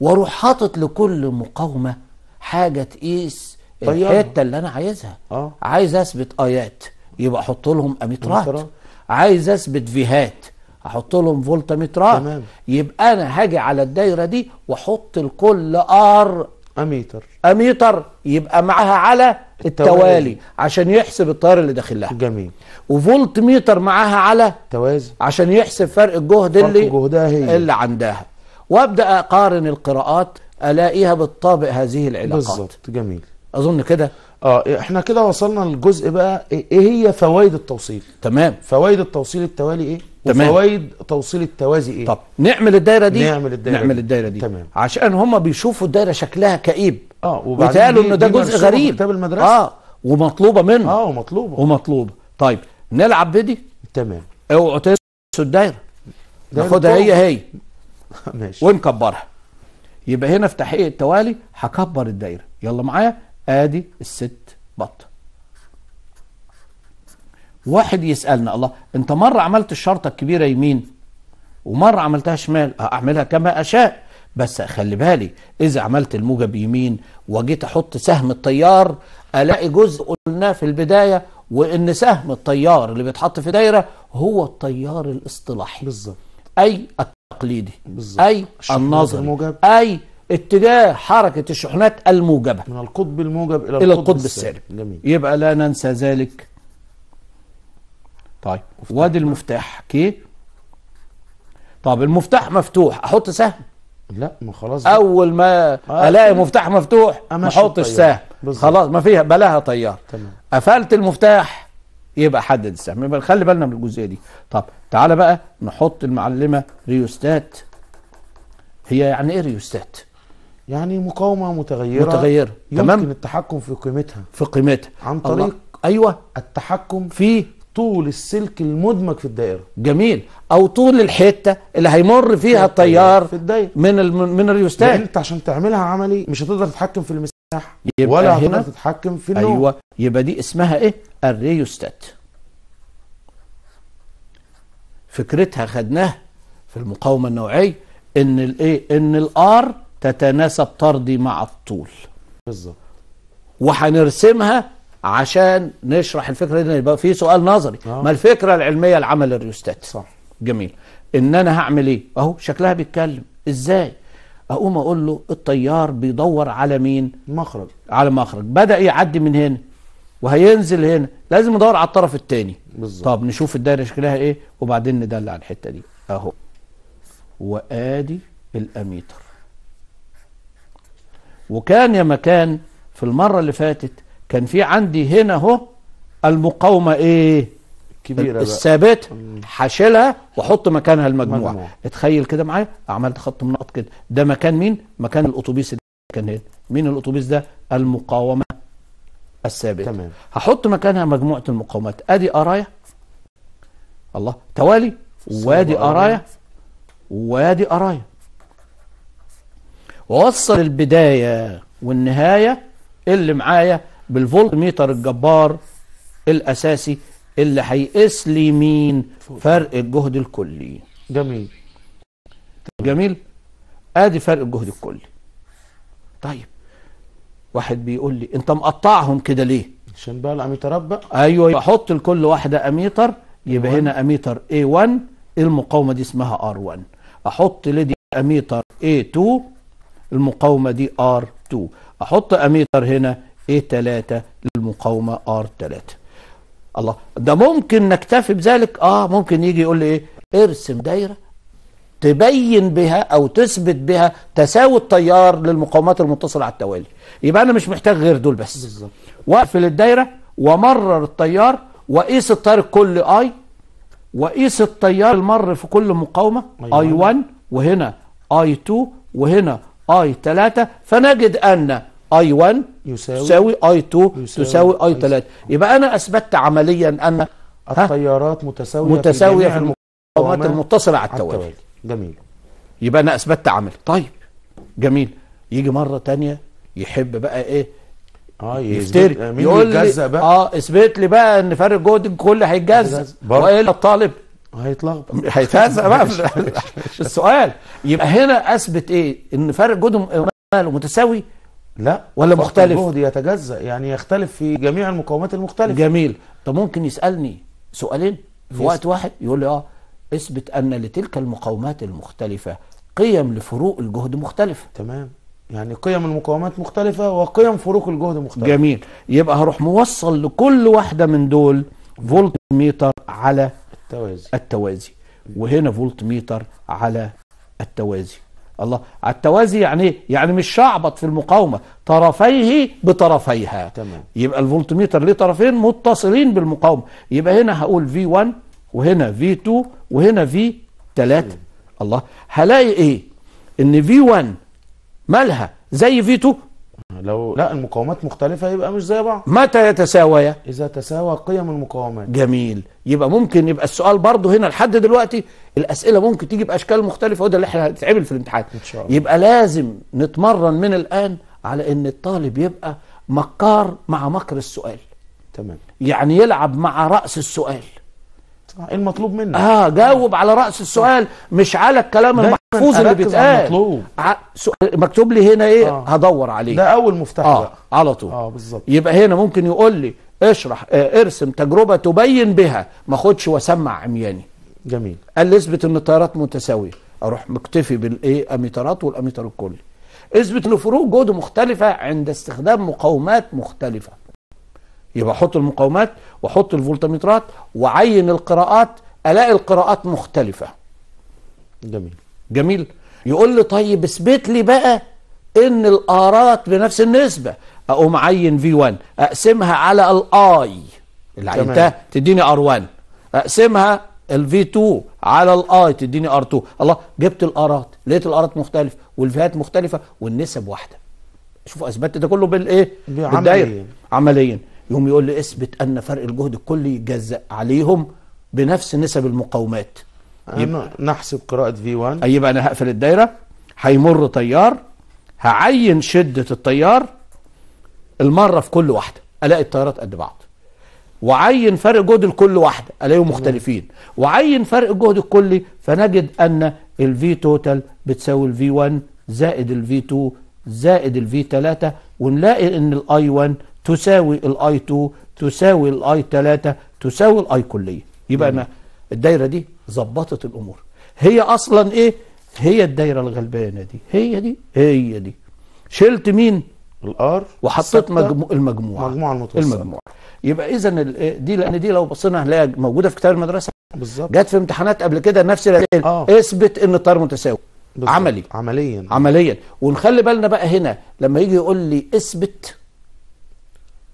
واروح حاطط لكل مقاومة حاجة تقيس الحتة اللي أنا عايزها آه. عايز أثبت آيات يبقى أحط لهم أميترات مترات. عايز أثبت فيهات احط لهم مترات تمام. يبقى انا هاجي على الدايره دي واحط لكل ار اميتر اميتر يبقى معاها على التوالي, التوالي. عشان يحسب التيار اللي داخل لها جميل وفولت ميتر معاها على توازي عشان يحسب فرق الجهد فرق اللي جهدها هي. اللي عندها وابدا اقارن القراءات الاقيها بتطابق هذه العلاقات بالظبط جميل اظن كده اه احنا كده وصلنا للجزء بقى ايه هي فوائد التوصيل تمام فوائد التوصيل التوالي ايه تمام وفوائد توصيل التوازي ايه طب نعمل الدايره دي نعمل الدايره نعمل الدايره دي تمام عشان هم بيشوفوا الدايره شكلها كئيب اه وبعدين ان ده جزء غريب كتاب المدرسه اه ومطلوبه منه اه ومطلوبه ومطلوبه طيب نلعب بدي تمام اوعوا تنسوا الدايره ناخدها هي هي [LAUGHS] ماشي ونكبرها يبقى هنا في تحقيق التوالي هكبر الدايره يلا معايا ادي الست بط واحد يسألنا الله أنت مرة عملت الشرطة الكبيرة يمين ومرة عملتها شمال أعملها كما أشاء بس خلي بالي إذا عملت الموجب يمين وجيت أحط سهم الطيار ألاقي جزء قلناه في البداية وإن سهم الطيار اللي بيتحط في دايرة هو الطيار الاصطلاحي بالظبط أي التقليدي بالزبط. أي النظري الموجب. أي اتجاه حركة الشحنات الموجبة من القطب الموجب إلى القطب, القطب السالب جميل. يبقى لا ننسى ذلك طيب وادي المفتاح كي طب المفتاح مفتوح احط سهم لا ما خلاص بقى. اول ما آه الاقي مفتاح مفتوح ما احطش سهم خلاص ما فيها بلاها طيار تمام. قفلت المفتاح يبقى حدد السهم يبقى خلي بالنا من الجزئيه دي طب تعالى بقى نحط المعلمه ريوستات هي يعني ايه ريوستات يعني مقاومه متغيره متغيره يمكن تمام؟ التحكم في قيمتها في قيمتها عن طريق الله. ايوه التحكم في طول السلك المدمج في الدائره جميل او طول الحته اللي هيمر فيها التيار في الدائره من من الريوستات انت عشان تعملها عملي مش هتقدر تتحكم في المساحه ولا هنا تتحكم في النوع ايوه يبقى دي اسمها ايه الريوستات فكرتها خدناها في المقاومه النوعيه ان الايه ان الار تتناسب طردي مع الطول بالظبط وهنرسمها عشان نشرح الفكره دي يبقى في سؤال نظري أوه. ما الفكره العلميه لعمل الريوستات صح جميل ان انا هعمل ايه اهو شكلها بيتكلم ازاي اقوم اقول له الطيار بيدور على مين مخرج على مخرج بدا يعدي من هنا وهينزل هنا لازم ندور على الطرف الثاني بالظبط طب نشوف الدايره شكلها ايه وبعدين ندلع الحته دي اهو وادي الاميتر وكان يا مكان في المره اللي فاتت كان في عندي هنا اهو المقاومه ايه كبيرة الثابت هشيلها واحط مكانها المجموعه مجموع. اتخيل كده معايا عملت خط منقط كده ده مكان مين مكان الاتوبيس اللي كان هنا مين الاتوبيس ده المقاومه الثابت تمام هحط مكانها مجموعه المقاومات ادي قرايه الله توالي وادي قرايه وادي قرايه ووصل البدايه والنهايه اللي معايا بالفولت ميتر الجبار الاساسي اللي هيقيس لي مين فرق الجهد الكلي جميل جميل ادي فرق الجهد الكلي طيب واحد بيقول لي انت مقطعهم كده ليه عشان بقى الاميتر بقى ايوه احط لكل واحده اميتر يبقى أيوة. هنا اميتر A1 المقاومه دي اسمها R1 احط لدي اميتر A2 المقاومه دي R2 احط اميتر هنا ايه 3 للمقاومه ار 3 الله ده ممكن نكتفي بذلك اه ممكن يجي يقول لي ايه ارسم دايره تبين بها او تثبت بها تساوي التيار للمقاومات المتصله على التوالي يبقى انا مش محتاج غير دول بس بالظبط واقفل الدايره ومرر التيار وقيس التيار الكل اي وقيس التيار المر في كل مقاومه اي 1 وهنا اي 2 وهنا اي 3 فنجد ان اي 1 يساوي, i اي 2 يساوي, تساوي اي 3 يبقى انا اثبتت عمليا ان التيارات متساويه متساويه في, في المقاومات المتصله على التوالي. التوالي جميل يبقى انا اثبتت عمل طيب جميل يجي مره تانية يحب بقى ايه اه يفتري يقول لي بقى. اه اثبت لي بقى ان فرق جهد الكل هيتجزأ والا الطالب هيتلخبط هيتهزأ بقى [LAUGHS] السؤال يبقى هنا اثبت ايه ان فرق جهد متساوي لا ولا مختلف الجهد يتجزأ يعني يختلف في جميع المقومات المختلفة جميل طب ممكن يسألني سؤالين في وقت واحد يقول لي اه اثبت ان لتلك المقومات المختلفة قيم لفروق الجهد مختلفة تمام يعني قيم المقاومات مختلفة وقيم فروق الجهد مختلفة جميل يبقى هروح موصل لكل واحدة من دول فولت ميتر على التوازي التوازي وهنا فولت ميتر على التوازي الله على التوازي يعني ايه؟ يعني مش شعبط في المقاومه طرفيه بطرفيها تمام يبقى الفولتميتر ليه طرفين متصلين بالمقاومه يبقى هنا هقول في 1 وهنا في 2 وهنا في 3 الله هلاقي ايه؟ ان في 1 مالها زي في 2 لو لا المقاومات مختلفة يبقى مش زي بعض متى يتساويا؟ إذا تساوى قيم المقاومات جميل يبقى ممكن يبقى السؤال برضه هنا لحد دلوقتي الاسئله ممكن تيجي باشكال مختلفه وده اللي احنا هنتعمل في الامتحان إن شاء الله. يبقى لازم نتمرن من الان على ان الطالب يبقى مكار مع مكر السؤال تمام يعني يلعب مع راس السؤال ايه المطلوب منك اه جاوب على راس السؤال مش على الكلام المحفوظ اللي بيتقال ع... سؤال مكتوب لي هنا ايه آه. هدور عليه ده اول مفتاح آه. على طول اه بالظبط يبقى هنا ممكن يقول لي اشرح اه ارسم تجربه تبين بها ما اخدش واسمع عمياني جميل قال لي اثبت ان التيارات متساويه اروح مكتفي بالايه اميترات والاميتر الكلي اثبت ان فروق جهد مختلفه عند استخدام مقاومات مختلفه يبقى احط المقاومات واحط الفولتاميترات وعين القراءات الاقي القراءات مختلفه جميل جميل يقول لي طيب اثبت لي بقى ان الارات بنفس النسبه اقوم عين في 1 اقسمها على الاي اللي عينتها تديني ار 1 اقسمها الفي 2 على الاي تديني ار 2 الله جبت الارات لقيت الارات مختلف والفيهات مختلفه والنسب واحده شوف اثبتت ده كله بالايه بالدايره عمليا يقوم يقول لي اثبت ان فرق الجهد الكلي يتجزا عليهم بنفس نسب المقاومات يبقى نحسب قراءه في 1 اي انا هقفل الدايره هيمر طيار هعين شده التيار المره في كل واحده الاقي التيارات قد بعض وعين فرق جهد لكل واحده الاقيهم مختلفين وعين فرق الجهد الكلي فنجد ان الفي توتال بتساوي الفي 1 زائد الفي 2 زائد الفي 3 ونلاقي ان الاي 1 تساوي الاي 2 تساوي الاي 3 تساوي الاي كليه يبقى انا الدايره دي ظبطت الامور هي اصلا ايه هي الدايره الغلبانه دي هي دي هي دي شلت مين الار وحطيت مجمو... المجموعه المجموعه المتوسطه المجموعه يبقى اذا دي لان دي لو بصينا هنلاقيها موجوده في كتاب المدرسه بالظبط جت في امتحانات قبل كده نفس الاسئله آه. اثبت ان التيار متساوي بالزبط. عملي عمليا عمليا ونخلي بالنا بقى هنا لما يجي يقول لي اثبت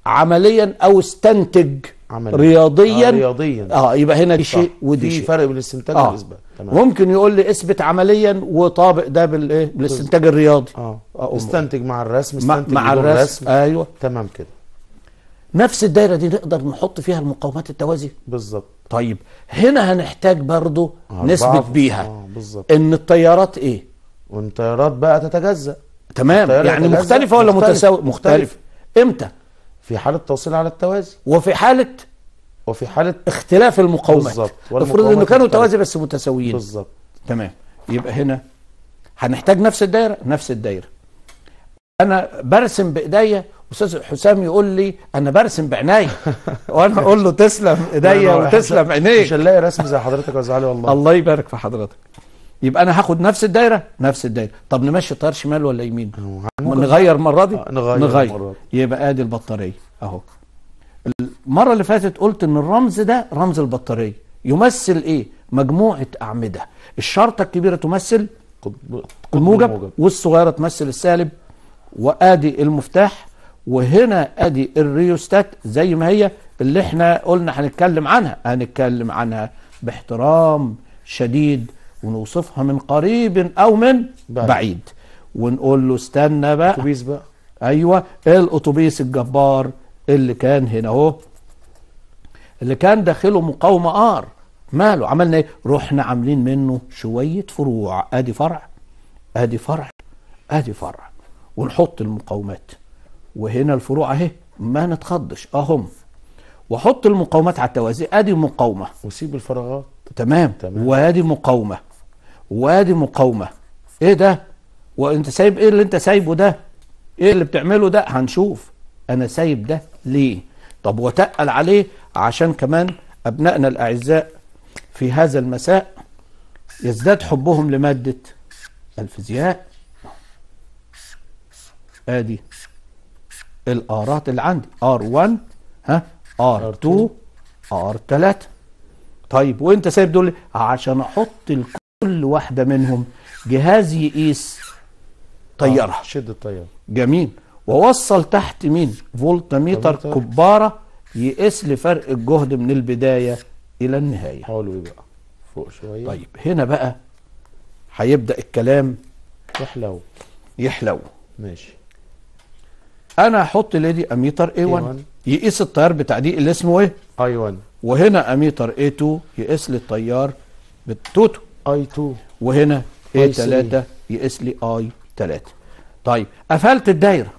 عمليا او استنتج عمليا. رياضيا آه رياضيا اه يبقى هنا دي شيء ودي شيء في فرق بين الاستنتاج آه. والاثبات تمام. ممكن يقول لي اثبت عمليا وطابق ده بالايه بالاستنتاج الرياضي اه استنتج مع الرسم استنتج مع الرسم ايوه تمام كده نفس الدايره دي نقدر نحط فيها المقاومات التوازي بالظبط طيب هنا هنحتاج برضو آه نثبت بيها آه ان التيارات ايه والتيارات بقى تتجزأ تمام يعني تتجزأ مختلفه ولا متساويه مختلف. مختلف امتى في حاله توصيل على التوازي وفي حاله وفي حالة اختلاف المقاومات بالظبط المفروض انه كانوا توازي بس متساويين بالظبط تمام يبقى هنا هنحتاج نفس الدايرة نفس الدايرة انا برسم بايديا استاذ حسام يقول لي انا برسم بعناية [LAUGHS] وانا اقول له تسلم ايديا وتسلم عينيك مش هنلاقي رسم زي حضرتك يا زعلي والله الله يبارك في حضرتك يبقى انا هاخد نفس الدايره نفس الدايره طب نمشي الطيار شمال ولا يمين نغير المره دي آه، نغير, نغير. يبقى ادي البطاريه اهو المرة اللي فاتت قلت ان الرمز ده رمز البطارية يمثل ايه مجموعة اعمدة الشرطة الكبيرة تمثل الموجب والصغيرة تمثل السالب وادي المفتاح وهنا ادي الريوستات زي ما هي اللي احنا قلنا هنتكلم عنها هنتكلم عنها باحترام شديد ونوصفها من قريب او من بعيد, بعيد. ونقول له استنى بقى بقى ايوه الاتوبيس الجبار اللي كان هنا اهو اللي كان داخله مقاومه ار ماله عملنا ايه رحنا عاملين منه شويه فروع ادي فرع ادي فرع ادي فرع ونحط المقاومات وهنا الفروع اهي ما نتخضش اهم واحط المقاومات على التوازي ادي مقاومه وسيب الفراغات تمام, تمام. وادي مقاومه وادي مقاومه ايه ده وانت سايب ايه اللي انت سايبه ده ايه اللي بتعمله ده هنشوف انا سايب ده ليه طب وتقل عليه عشان كمان ابنائنا الاعزاء في هذا المساء يزداد حبهم لماده الفيزياء ادي الارات اللي عندي ار 1 ها ار 2 ار 3 طيب وانت سايب دول عشان احط لكل واحده منهم جهاز يقيس آه، طياره شد الطياره جميل ووصل تحت مين فولت ميتر كبارة يقيس لي فرق الجهد من البداية إلى النهاية حلو بقى فوق شوية طيب هنا بقى هيبدأ الكلام يحلو يحلو ماشي انا هحط ليدي اميتر A1, A1. يقيس التيار بتاع دي اللي اسمه ايه I1 وهنا اميتر A2 يقيس لي التيار بالتوتو I2 وهنا A3 يقيس لي I3 طيب قفلت الدايره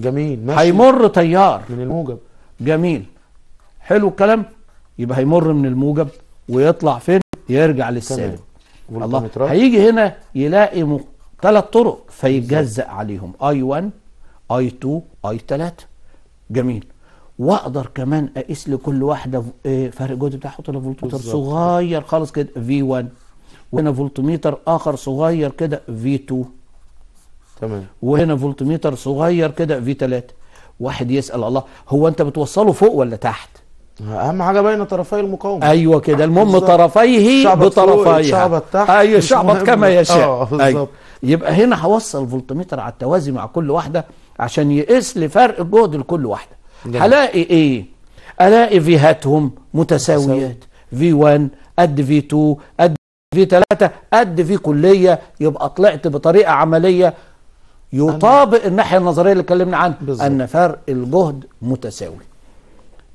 جميل ماشي. هيمر تيار من الموجب جميل حلو الكلام يبقى هيمر من الموجب ويطلع فين يرجع للسالب الله هيجي هنا يلاقي م... ثلاث طرق فيجزأ عليهم اي 1 اي 2 اي 3 جميل واقدر كمان اقيس لكل واحده إيه، فرق جهد بتاعها احط لها فولتميتر صغير خالص كده في 1 وهنا فولتميتر اخر صغير كده في 2 تمام وهنا فولتميتر صغير كده في 3 واحد يسال الله هو انت بتوصله فوق ولا تحت اهم حاجه بين طرفي المقاومه ايوه كده المهم طرفيه بطرفيها شعبت تحت ايوه شعبت [LAUGHS] كما يشاء اه أيوة. بالظبط أيوة. يبقى هنا هوصل فولتميتر على التوازي مع كل واحده عشان يقيس لي فرق الجهد لكل واحده هلاقي ايه الاقي فيهاتهم متساويات في 1 قد في 2 قد في 3 قد في كليه يبقى طلعت بطريقه عمليه يطابق الناحية النظرية اللي اتكلمنا عنها أن فرق الجهد متساوي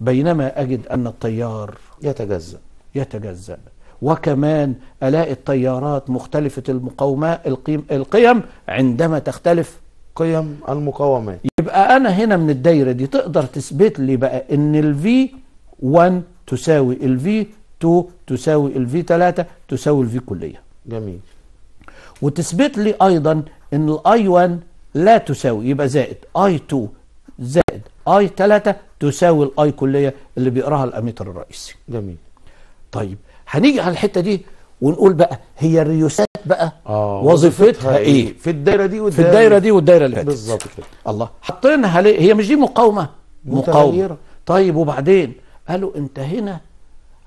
بينما أجد أن التيار يتجزأ يتجزأ وكمان ألاقي التيارات مختلفة المقاومة القيم, القيم عندما تختلف قيم المقاومات يبقى أنا هنا من الدايرة دي تقدر تثبت لي بقى إن الفي 1 تساوي الفي 2 تساوي الفي 3 تساوي الفي كلية جميل وتثبت لي أيضا أن الأي 1 لا تساوي يبقى زائد أي 2 زائد أي 3 تساوي الأي كلية اللي بيقراها الأميتر الرئيسي جميل طيب هنيجي على الحتة دي ونقول بقى هي الريوسات بقى آه وظيفتها ايه؟, ايه في الدايره دي والدايره في الدايره دي والدايره اللي فاتت بالظبط كده الله حطينا عليه هي مش دي مقاومه مقاومه طيب وبعدين قالوا انت هنا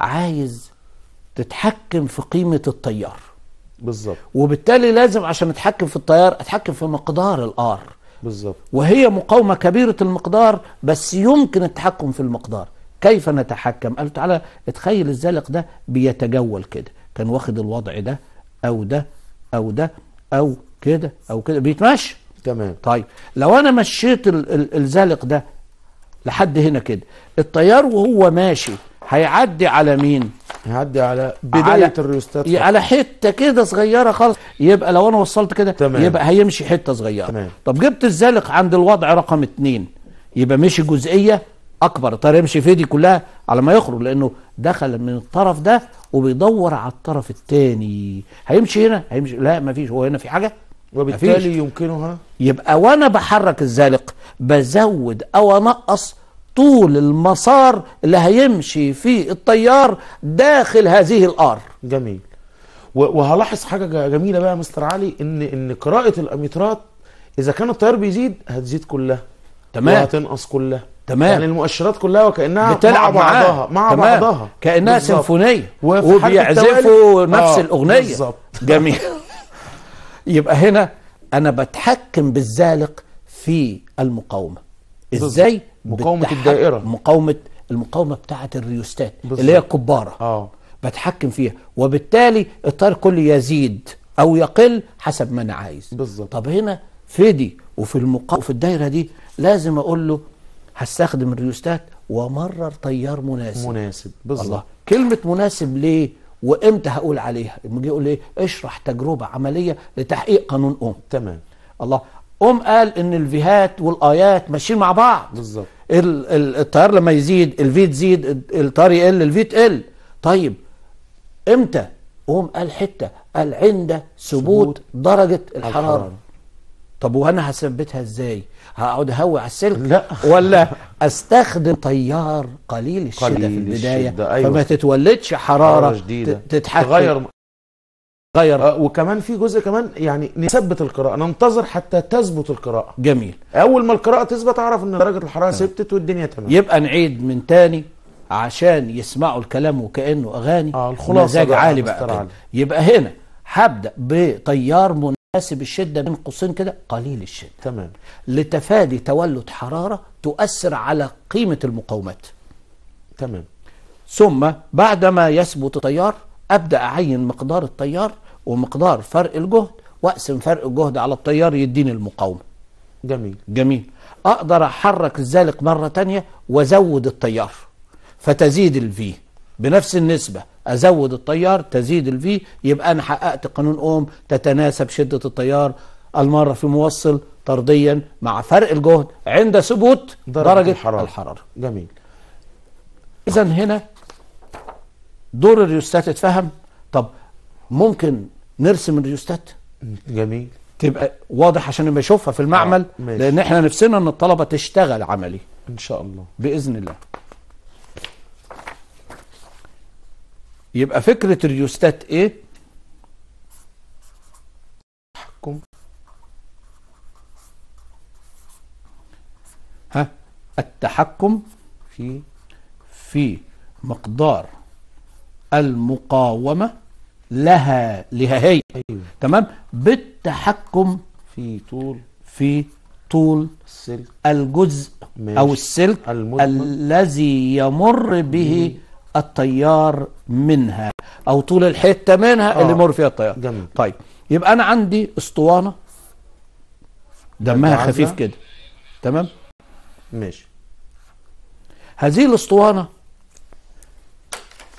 عايز تتحكم في قيمه التيار بالظبط وبالتالي لازم عشان اتحكم في التيار اتحكم في مقدار الار بالظبط وهي مقاومه كبيره المقدار بس يمكن التحكم في المقدار كيف نتحكم قال تعالى اتخيل الزلق ده بيتجول كده كان واخد الوضع ده او ده او ده او كده او كده بيتمشى تمام طيب لو انا مشيت الزلق ده لحد هنا كده التيار وهو ماشي هيعدي على مين هيعدي على بدايه على الريوستات على حته كده صغيره خالص يبقى لو انا وصلت كده تمام. يبقى هيمشي حته صغيره تمام. طب جبت الزلق عند الوضع رقم اتنين يبقى مشي جزئيه اكبر طب يمشي في دي كلها على ما يخرج لانه دخل من الطرف ده وبيدور على الطرف الثاني هيمشي هنا هيمشي لا ما فيش هو هنا في حاجه وبالتالي يمكنها يبقى وانا بحرك الزلق بزود او انقص طول المسار اللي هيمشي فيه الطيار داخل هذه الار جميل وهلاحظ حاجه جميله بقى يا مستر علي ان ان قراءه الاميترات اذا كان التيار بيزيد هتزيد كلها تمام وهتنقص كلها تمام يعني المؤشرات كلها وكانها بتلعب مع بعضها مع تمام. بعضها كانها بالزبط. سيمفونيه وبيعزفوا نفس آه. الاغنيه بالظبط [LAUGHS] جميل يبقى هنا انا بتحكم بالزالق في المقاومه ازاي بالزبط. مقاومه الدائره مقاومه المقاومه بتاعه الريوستات بالزبط. اللي هي الكباره اه بتحكم فيها وبالتالي التيار كله يزيد او يقل حسب ما انا عايز بالظبط طب هنا في دي وفي المقا... في الدايره دي لازم اقول له هستخدم الريوستات ومرر تيار مناسب مناسب بالظبط الله كلمه مناسب ليه وامتى هقول عليها لما يقول ايه اشرح تجربه عمليه لتحقيق قانون اوم تمام الله اوم قال ان الفيهات والايات ماشيين مع بعض بالظبط التيار لما يزيد الفي تزيد التيار يقل الفي تقل طيب امتى قوم قال حته قال عند ثبوت درجه الحراره, طب وانا هثبتها ازاي هقعد اهوي على السلك لا. ولا استخدم تيار قليل الشده قليل في البدايه الشدة. أيوة. فما تتولدش حراره, حرارة جديدة. تتحكم تغير غير آه، وكمان في جزء كمان يعني نثبت القراءه ننتظر حتى تثبت القراءه جميل اول ما القراءه تثبت اعرف ان درجه الحراره ثبتت والدنيا تمام يبقى نعيد من تاني عشان يسمعوا الكلام وكانه اغاني اه الخلاصه مزاج عالي بقى يبقى هنا هبدا بتيار مناسب الشده بين قوسين كده قليل الشده تمام لتفادي تولد حراره تؤثر على قيمه المقاومات تمام ثم بعدما يثبت التيار ابدا اعين مقدار التيار ومقدار فرق الجهد واقسم فرق الجهد على التيار يديني المقاومه جميل جميل اقدر احرك الزالق مره تانية وازود التيار فتزيد الفي بنفس النسبه ازود التيار تزيد الفي يبقى انا حققت قانون اوم تتناسب شده التيار المره في موصل طرديا مع فرق الجهد عند ثبوت درجه, درجة الحراره, الحرارة. جميل اذا هنا دور الريوستات اتفهم طب ممكن نرسم الريوستات جميل تبقى واضح عشان لما يشوفها في المعمل آه. لان احنا نفسنا ان الطلبه تشتغل عملي ان شاء الله باذن الله يبقى فكره الريوستات ايه تحكم ها التحكم في في مقدار المقاومه لها لها هي أيوة. تمام بالتحكم في طول في طول السلك الجزء ماشي. او السلك الذي يمر به التيار منها او طول الحته منها آه. اللي يمر فيها التيار جميل. طيب يبقى انا عندي اسطوانه دمها خفيف كده تمام ماشي هذه الاسطوانه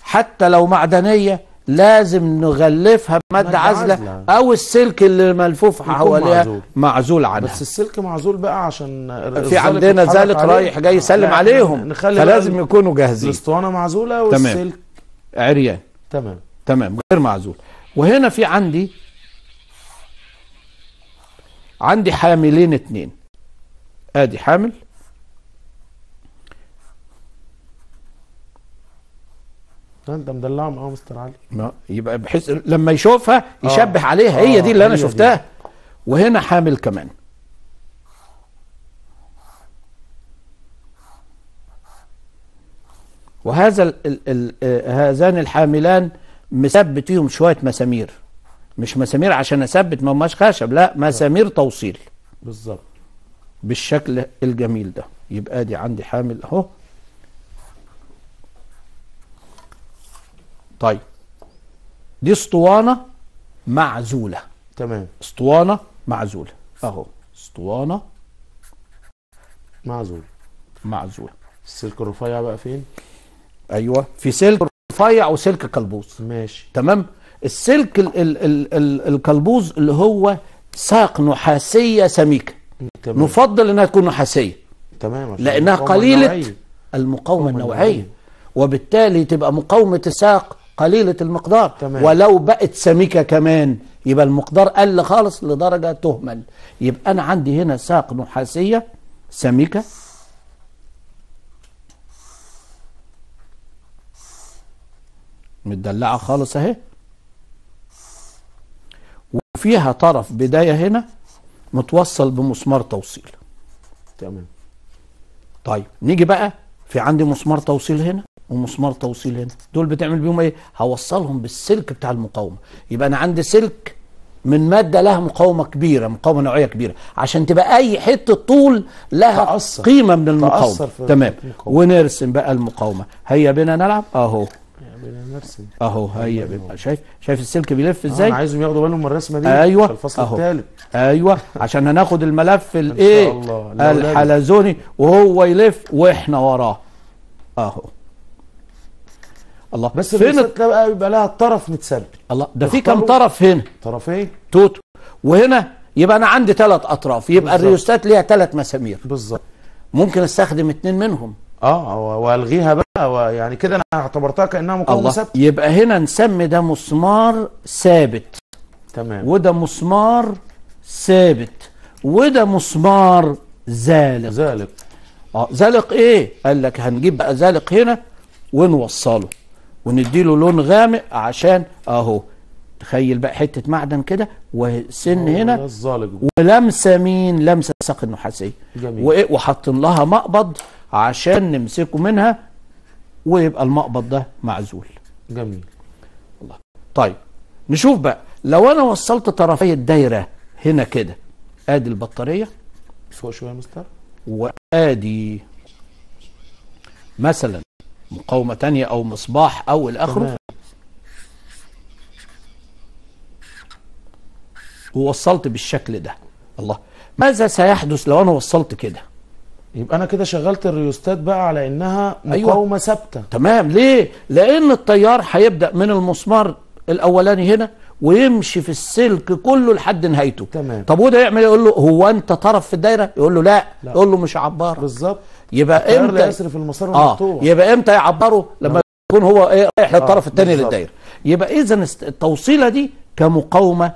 حتى لو معدنيه لازم نغلفها بمادة عازلة, أو السلك اللي ملفوف حواليها معزول. معزول عنها بس السلك معزول بقى عشان في عندنا زالق رايح جاي يسلم عليهم فلازم يكونوا جاهزين الاسطوانة معزولة والسلك تمام. عريان تمام تمام غير معزول وهنا في عندي عندي حاملين اتنين ادي حامل انت مدلعهم اه مستر علي ما يبقى بحيث لما يشوفها يشبه آه. عليها هي آه دي اللي انا آه، شفتها وهنا حامل كمان وهذا الـ الـ الـ آه، هذان الحاملان مثبت فيهم شويه مسامير مش مسامير عشان اثبت ما هماش خشب لا آه. مسامير توصيل بالظبط بالشكل الجميل ده يبقى دي عندي حامل اهو طيب دي اسطوانه معزوله تمام اسطوانه معزوله اهو اسطوانه معزول معزوله السلك الرفيع بقى فين ايوه في سلك رفيع وسلك كلبوز ماشي تمام السلك ال ال ال ال الكلبوز اللي هو ساق نحاسيه سميكه تمام. نفضل انها تكون نحاسيه تمام لانها قليله المقاومه النوعيه وبالتالي تبقى مقاومه الساق قليلة المقدار تمام. ولو بقت سميكة كمان يبقى المقدار قل خالص لدرجة تهمل يبقى أنا عندي هنا ساق نحاسية سميكة متدلعة خالص اهي وفيها طرف بداية هنا متوصل بمسمار توصيل تمام طيب نيجي بقى في عندي مسمار توصيل هنا ومسمار توصيل هنا دول بتعمل بيهم ايه هوصلهم بالسلك بتاع المقاومه يبقى انا عندي سلك من ماده لها مقاومه كبيره مقاومه نوعيه كبيره عشان تبقى اي حته طول لها تأثر. قيمه من المقاومه تمام المقاومة. ونرسم بقى المقاومه هيا بنا نلعب اهو نرسم اهو هيا أيوة. بنا شايف شايف السلك بيلف آه، ازاي؟ آه انا عايزهم ياخدوا بالهم من الرسمه دي ايوه الفصل الثالث ايوه عشان هناخد الملف الايه الحلزوني وهو يلف واحنا وراه اهو الله بس فين الت... يبقى لها طرف متسلب الله ده في كم طرف هنا طرفين إيه؟ توتو وهنا يبقى انا عندي ثلاث اطراف يبقى الريوستات ليها ثلاث مسامير بالظبط ممكن استخدم اثنين منهم اه والغيها بقى ويعني كده انا اعتبرتها كانها مقاومه ثابته يبقى هنا نسمي ده مسمار ثابت تمام وده مسمار ثابت وده مسمار زالق زالق اه زالق ايه قال لك هنجيب بقى زالق هنا ونوصله ونديله لون غامق عشان اهو تخيل بقى حته معدن كده وسن هنا ولمسه مين لمسه الساق النحاسيه جميل وحاطين لها مقبض عشان نمسكه منها ويبقى المقبض ده معزول جميل الله طيب نشوف بقى لو انا وصلت طرفي الدايره هنا كده ادي البطاريه فوق شويه مستر وادي مثلا مقاومة تانية أو مصباح أو الآخر ووصلت بالشكل ده الله ماذا سيحدث لو أنا وصلت كده يبقى انا كده شغلت الريوستات بقى على انها أيوة. مقاومه أيوة. ثابته تمام ليه لان التيار هيبدا من المسمار الاولاني هنا ويمشي في السلك كله لحد نهايته تمام طب وده يعمل إيه؟ يقول له هو انت طرف في الدايره يقول له لا, لا. يقول له مش عباره بالظبط يبقى امتى في المسار آه. يبقى امتى يعبره لما نعم. يكون هو ايه رايح آه، للطرف آه. الثاني للدايره يبقى اذا التوصيله دي كمقاومه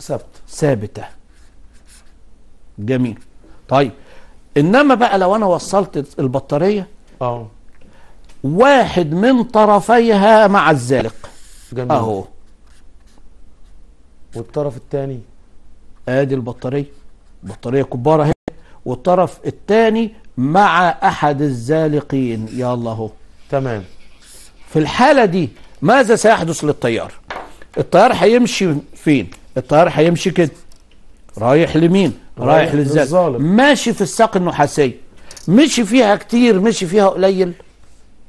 ثابته ثابته جميل طيب انما بقى لو انا وصلت البطاريه اه واحد من طرفيها مع الزالق جنب اهو والطرف الثاني ادي البطاريه بطاريه كباره اهي والطرف الثاني مع احد الزالقين يلا اهو تمام في الحاله دي ماذا سيحدث للتيار التيار هيمشي فين التيار هيمشي كده رايح لمين رايح, رايح للظالم ماشي في الساق النحاسيه مشي فيها كتير مشي فيها قليل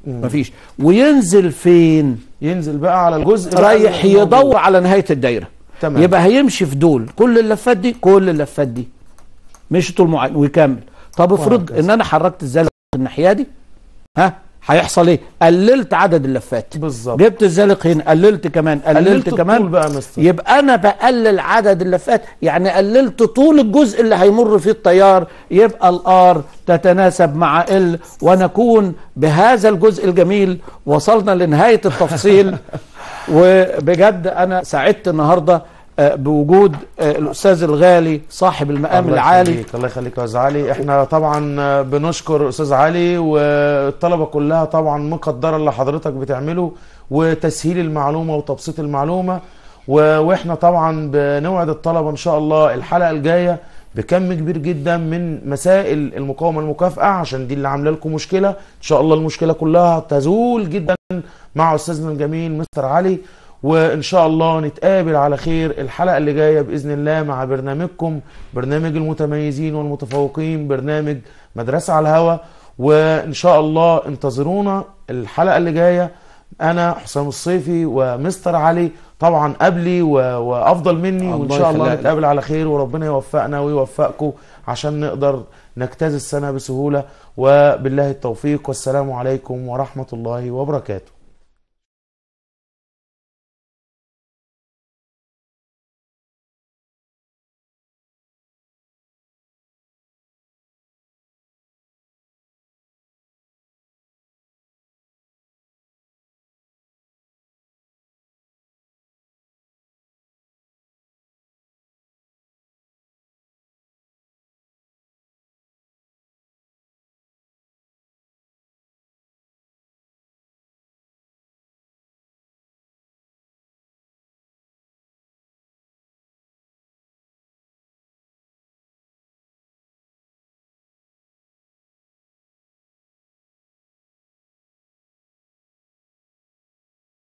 مفيش وينزل فين ينزل بقى على الجزء رايح يدور على نهايه الدايره تمام. يبقى هيمشي في دول كل اللفات دي كل اللفات دي مشي طول معين ويكمل طب افرض ان انا حركت ازاي الناحيه دي ها هيحصل ايه قللت عدد اللفات بالظبط جبت الزلق هنا قللت كمان قللت, قللت كمان بقى مستر. يبقى انا بقلل عدد اللفات يعني قللت طول الجزء اللي هيمر فيه التيار يبقى الار تتناسب مع ال ونكون بهذا الجزء الجميل وصلنا لنهايه التفصيل [LAUGHS] وبجد انا سعدت النهارده آه، بوجود آه، الاستاذ الغالي صاحب المقام الله العالي يخليك. الله يخليك يا استاذ علي احنا طبعا آه، بنشكر استاذ علي والطلبه كلها طبعا مقدره اللي حضرتك بتعمله وتسهيل المعلومه وتبسيط المعلومه و... واحنا طبعا بنوعد الطلبه ان شاء الله الحلقه الجايه بكم كبير جدا من مسائل المقاومه المكافاه عشان دي اللي عامله لكم مشكله ان شاء الله المشكله كلها تزول جدا مع استاذنا الجميل مستر علي وان شاء الله نتقابل على خير الحلقه اللي جايه باذن الله مع برنامجكم برنامج المتميزين والمتفوقين برنامج مدرسه على الهوا وان شاء الله انتظرونا الحلقه اللي جايه انا حسام الصيفي ومستر علي طبعا قبلي و... وافضل مني وان شاء الله نتقابل على خير وربنا يوفقنا ويوفقكم عشان نقدر نجتاز السنه بسهوله وبالله التوفيق والسلام عليكم ورحمه الله وبركاته